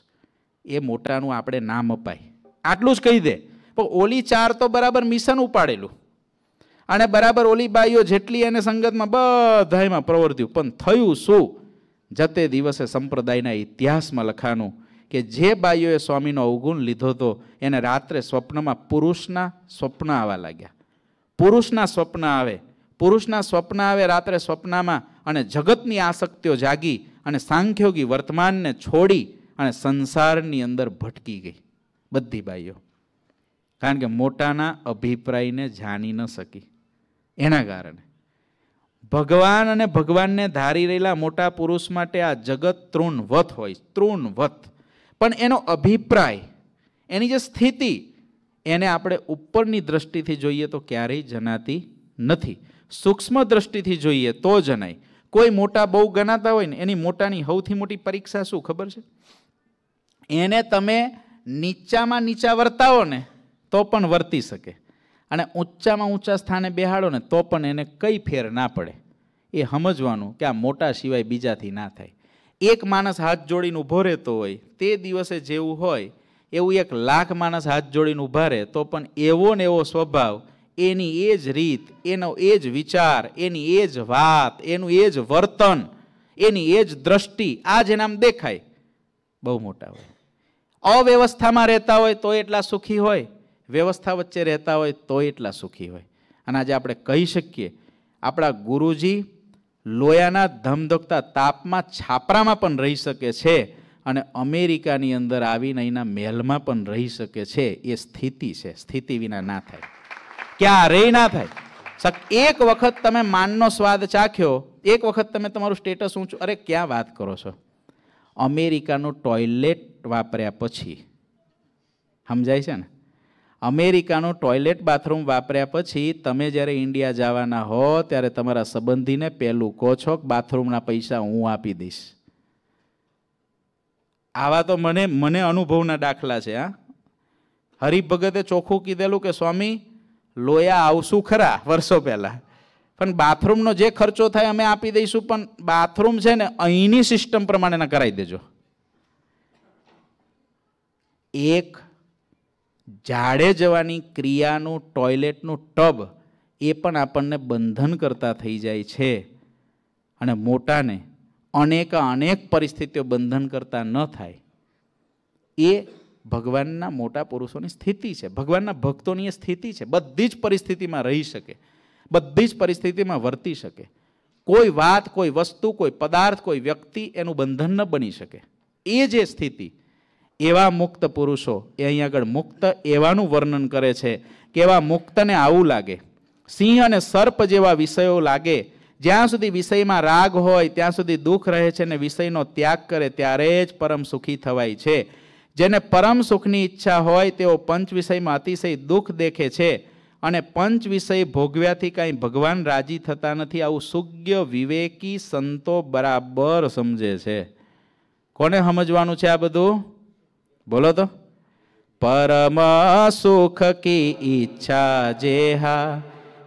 Speaker 1: એ મોટાનું આપણે નામ અપાય આટલું જ કહી દે પણ ઓલી ચાર તો બરાબર મિશન ઉપાડેલું અને બરાબર ઓલી બાઈઓ જેટલી એને સંગતમાં બધામાં પ્રવર્ત્યું પણ થયું શું જતે દિવસે સંપ્રદાયના ઇતિહાસમાં લખાનું કે જે બાઈઓએ સ્વામીનો અવગુણ લીધો હતો એને રાત્રે સ્વપ્નમાં પુરુષના સ્વપ્ન આવવા લાગ્યા પુરુષના સ્વપ્ન આવે પુરુષના સ્વપ્ન આવે રાત્રે સ્વપ્નમાં અને જગતની આસક્તિઓ જાગી અને સાંખ્યોગી વર્તમાનને છોડી અને સંસારની અંદર ભટકી ગઈ બધી બાઈઓ કારણ કે મોટાના અભિપ્રાયને જાણી ન શકી એના કારણે ભગવાન અને ભગવાનને ધારી રહેલા મોટા પુરુષ માટે આ જગત તૃણવત હોય તૃણવત પણ એનો અભિપ્રાય એની જે સ્થિતિ એને આપણે ઉપરની દ્રષ્ટિથી જોઈએ તો ક્યારેય જનાતી નથી સૂક્ષ્મ દ્રષ્ટિથી જોઈએ તો જણાય કોઈ મોટા બહુ ગણાતા હોય ને એની મોટાની સૌથી મોટી પરીક્ષા શું ખબર છે એને તમે નીચામાં નીચા વર્તાવો ને તો પણ વર્તી શકે અને ઊંચામાં ઊંચા સ્થાને બેહાડો ને તો પણ એને કંઈ ફેર ના પડે એ સમજવાનું કે આ મોટા સિવાય બીજાથી ના થાય એક માણસ હાથ જોડીને ઊભો રહેતો હોય તે દિવસે જેવું હોય એવું એક લાખ માણસ હાથ જોડીને ઊભા રહે તો પણ એવો ને એવો સ્વભાવ એની એ જ રીત એનો એ જ વિચાર એની એ જ વાત એનું એ જ વર્તન એની એ જ દ્રષ્ટિ આ જ એનામ દેખાય બહુ મોટા હોય અવ્યવસ્થામાં રહેતા હોય તો એટલા સુખી હોય વ્યવસ્થા વચ્ચે રહેતા હોય તો એટલા સુખી હોય અને આજે આપણે કહી શકીએ આપણા ગુરુજી લોયાના ધમધકતા તાપમાં છાપરામાં પણ રહી શકે છે અને અમેરિકાની અંદર આવીને અહીંના મહેલમાં પણ રહી શકે છે એ સ્થિતિ છે સ્થિતિ વિના ના થાય ક્યારેય ના થાય એક વખત તમે માનનો સ્વાદ ચાખ્યો એક વખત તમે તમારું સ્ટેટસ ઊંચું અરે ક્યાં વાત કરો છો અમેરિકાનું ટોયલેટ વાપર્યા પછી સમજાય છે ને અમેરિકાનું ટોયલેટ બાથરૂમ વાપર્યા પછી તમે જ્યારે ઇન્ડિયા જવાના હો ત્યારે તમારા સંબંધીને પહેલું કહો છો કે બાથરૂમના પૈસા હું આપી દઈશ આવા તો મને મને અનુભવના દાખલા છે હા હરિભગતે ચોખ્ખું કીધેલું કે સ્વામી લોયા આવશું ખરા વર્ષો પહેલાં પણ બાથરૂમનો જે ખર્ચો થાય અમે આપી દઈશું પણ બાથરૂમ છે ને અહીંની સિસ્ટમ પ્રમાણેના કરાવી દેજો એક જાડે જવાની ક્રિયાનું ટોયલેટનું ટબ એ પણ આપણને બંધન કરતા થઈ જાય છે અને મોટાને અનેક અનેક પરિસ્થિતિઓ બંધન કરતા ન થાય એ ભગવાનના મોટા પુરુષોની સ્થિતિ છે ભગવાનના ભક્તોની એ સ્થિતિ છે બધી જ પરિસ્થિતિમાં રહી શકે બધી જ પરિસ્થિતિમાં વર્તી શકે કોઈ વાત કોઈ વસ્તુ કોઈ પદાર્થ કોઈ વ્યક્તિ એનું બંધન ન બની શકે એ જે સ્થિતિ એવા મુક્ત પુરુષો એ અહીં આગળ મુક્ત એવાનું વર્ણન કરે છે કે એવા મુક્તને આવું લાગે સિંહ અને સર્પ જેવા વિષયો લાગે જ્યાં સુધી વિષયમાં રાગ હોય ત્યાં સુધી દુઃખ રહે છે અને વિષયનો ત્યાગ કરે ત્યારે જ પરમ સુખી થવાય છે જેને પરમ સુખની ઈચ્છા હોય તેઓ પંચ વિષયમાં અતિશય દુઃખ દેખે છે અને પંચ વિષય ભોગવ્યાથી કાંઈ ભગવાન રાજી થતા નથી આવું સુજ્ઞ વિવેકી સંતો બરાબર સમજે છે કોને સમજવાનું છે આ બધું બોલો તો પરમ સુખ કી ઈચ્છા જે હા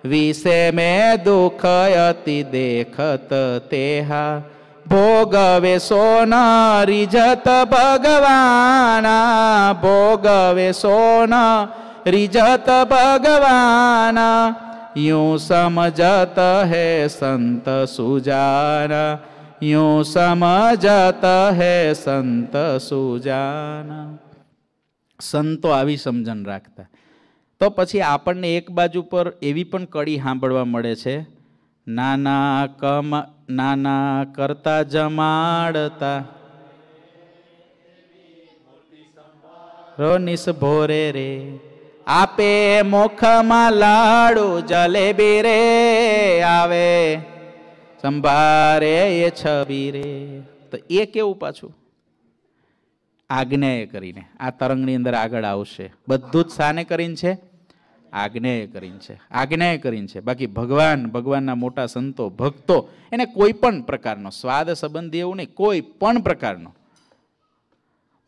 Speaker 1: વિશે મેં દુઃખ અતિ દેખત તે હા ભોગવે સોના રિજત ભગવાના ભોગવે સોના રિજત ભગવાના યું સમજત હે સંત સુજાના यूं समझत है संत સુજાન સંતો આવી સમજણ રાખતા તો પછી આપણને એક બાજુ પર એવી પણ કડી સાંભળવા મળે છે નાના કમ નાના કરતા જમાડતા રોનિસ ભોરે રે આપે મોખમાં લાડુ જલેબી રે આવે સંભારે એ છબી રે તો એ કેવું પાછું આજ્ઞાએ કરીને આ તરંગની અંદર આગળ આવશે બધું જ સાને કરીને છે આજ્ઞાએ કરીને છે આજ્ઞાએ કરીને છે બાકી ભગવાન ભગવાનના મોટા સંતો ભક્તો એને કોઈ પણ પ્રકારનો સ્વાદ સંબંધી એવું નહીં કોઈ પણ પ્રકારનો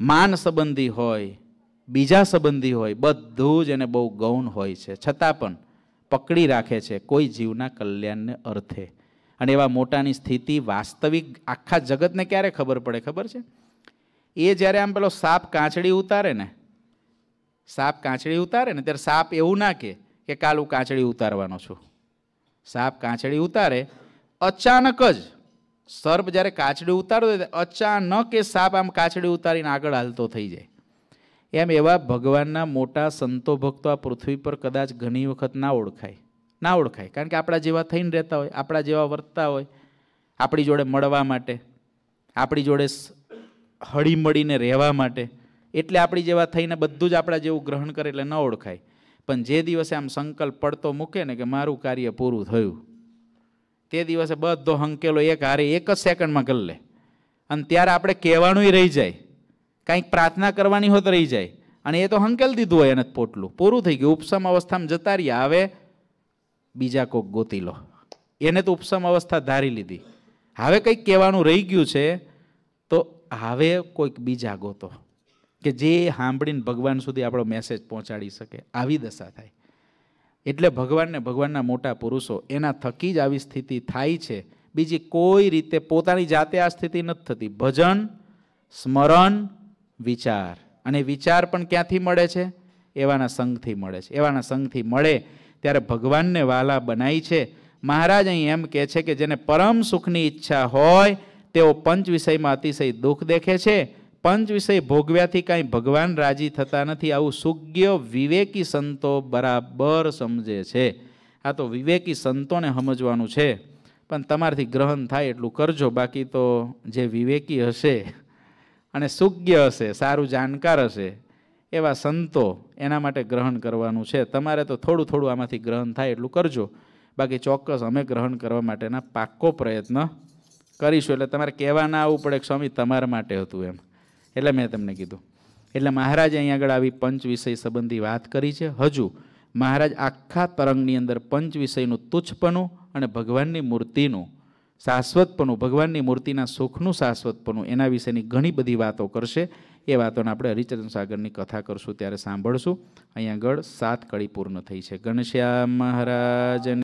Speaker 1: માન સંબંધી હોય બીજા સંબંધી હોય બધું જ એને બહુ ગૌણ હોય છે છતાં પણ પકડી રાખે છે કોઈ જીવના કલ્યાણને અર્થે અને એવા મોટાની સ્થિતિ વાસ્તવિક આખા જગતને ક્યારે ખબર પડે ખબર છે એ જ્યારે આમ પેલો સાપ કાંચડી ઉતારે ને સાપ કાંચડી ઉતારે ને ત્યારે સાપ એવું ના કે કે કાલ હું કાંચડી ઉતારવાનો છું સાપ કાંચડી ઉતારે અચાનક જ સર્પ જ્યારે કાચડી ઉતારતો હોય અચાનક એ સાપ આમ કાચડી ઉતારીને આગળ હાલતો થઈ જાય એમ એવા ભગવાનના મોટા સંતો ભક્તો આ પૃથ્વી પર કદાચ ઘણી વખત ના ઓળખાય ના ઓળખાય કારણ કે આપણા જેવા થઈને રહેતા હોય આપણા જેવા વર્તતા હોય આપણી જોડે મળવા માટે આપણી જોડે હળીમળીને રહેવા માટે એટલે આપણી જેવા થઈને બધું જ આપણા જેવું ગ્રહણ કરે એટલે ન ઓળખાય પણ જે દિવસે આમ સંકલ્પ પડતો મૂકે ને કે મારું કાર્ય પૂરું થયું તે દિવસે બધો હંકેલો એક હારે એક જ સેકન્ડમાં કરી લે અને ત્યારે આપણે કહેવાનુંય રહી જાય કાંઈક પ્રાર્થના કરવાની હોત રહી જાય અને એ તો હંકેલ દીધું હોય એને પોટલું પૂરું થઈ ગયું ઉપસમ અવસ્થામાં જતા રહ્યા હવે બીજા કોક ગોતી લો એને તો ઉપસમ અવસ્થા ધારી લીધી હવે કંઈક કહેવાનું રહી ગયું છે તો હવે કોઈક બીજા ગોતો કે જે સાંભળીને ભગવાન સુધી આપણો મેસેજ પહોંચાડી શકે આવી દશા થાય એટલે ભગવાનને ભગવાનના મોટા પુરુષો એના થકી જ આવી સ્થિતિ થાય છે બીજી કોઈ રીતે પોતાની જાતે આ સ્થિતિ નથી થતી ભજન સ્મરણ વિચાર અને વિચાર પણ ક્યાંથી મળે છે એવાના સંઘથી મળે છે એવાના સંઘથી મળે ત્યારે ભગવાનને વાલા બનાવી છે મહારાજ અહીં એમ કહે છે કે જેને પરમ સુખની ઈચ્છા હોય તેઓ પંચ વિષયમાં અતિશય દુઃખ દેખે છે પંચ વિષય ભોગવ્યાથી કાંઈ ભગવાન રાજી થતા નથી આવું સુજ્ઞ વિવેકી સંતો બરાબર સમજે છે આ તો વિવેકી સંતોને સમજવાનું છે પણ તમારાથી ગ્રહણ થાય એટલું કરજો બાકી તો જે વિવેકી હશે અને સુજ્ઞ હશે સારું જાણકાર હશે એવા સંતો એના માટે ગ્રહણ કરવાનું છે તમારે તો થોડું થોડું આમાંથી ગ્રહણ થાય એટલું કરજો બાકી ચોક્કસ અમે ગ્રહણ કરવા માટેના પાક્કો પ્રયત્ન કરીશું એટલે તમારે કહેવા ના આવવું પડે કે સ્વામી તમારા માટે હતું એમ એટલે મેં તમને કીધું એટલે મહારાજે અહીં આગળ આવી પંચ વિષય સંબંધી વાત કરી છે હજુ મહારાજ આખા તરંગની અંદર પંચ વિષયનું તુચ્છપણું અને ભગવાનની મૂર્તિનું શાશ્વતપણું ભગવાનની મૂર્તિના સુખનું શાશ્વતપણું એના વિશેની ઘણી બધી વાતો કરશે એ વાતોને આપણે હરિચરણ સાગરની કથા કરશું ત્યારે સાંભળશું અહીંયા આગળ સાત કડી પૂર્ણ થઈ છે ગણશ્યામ મહારાજની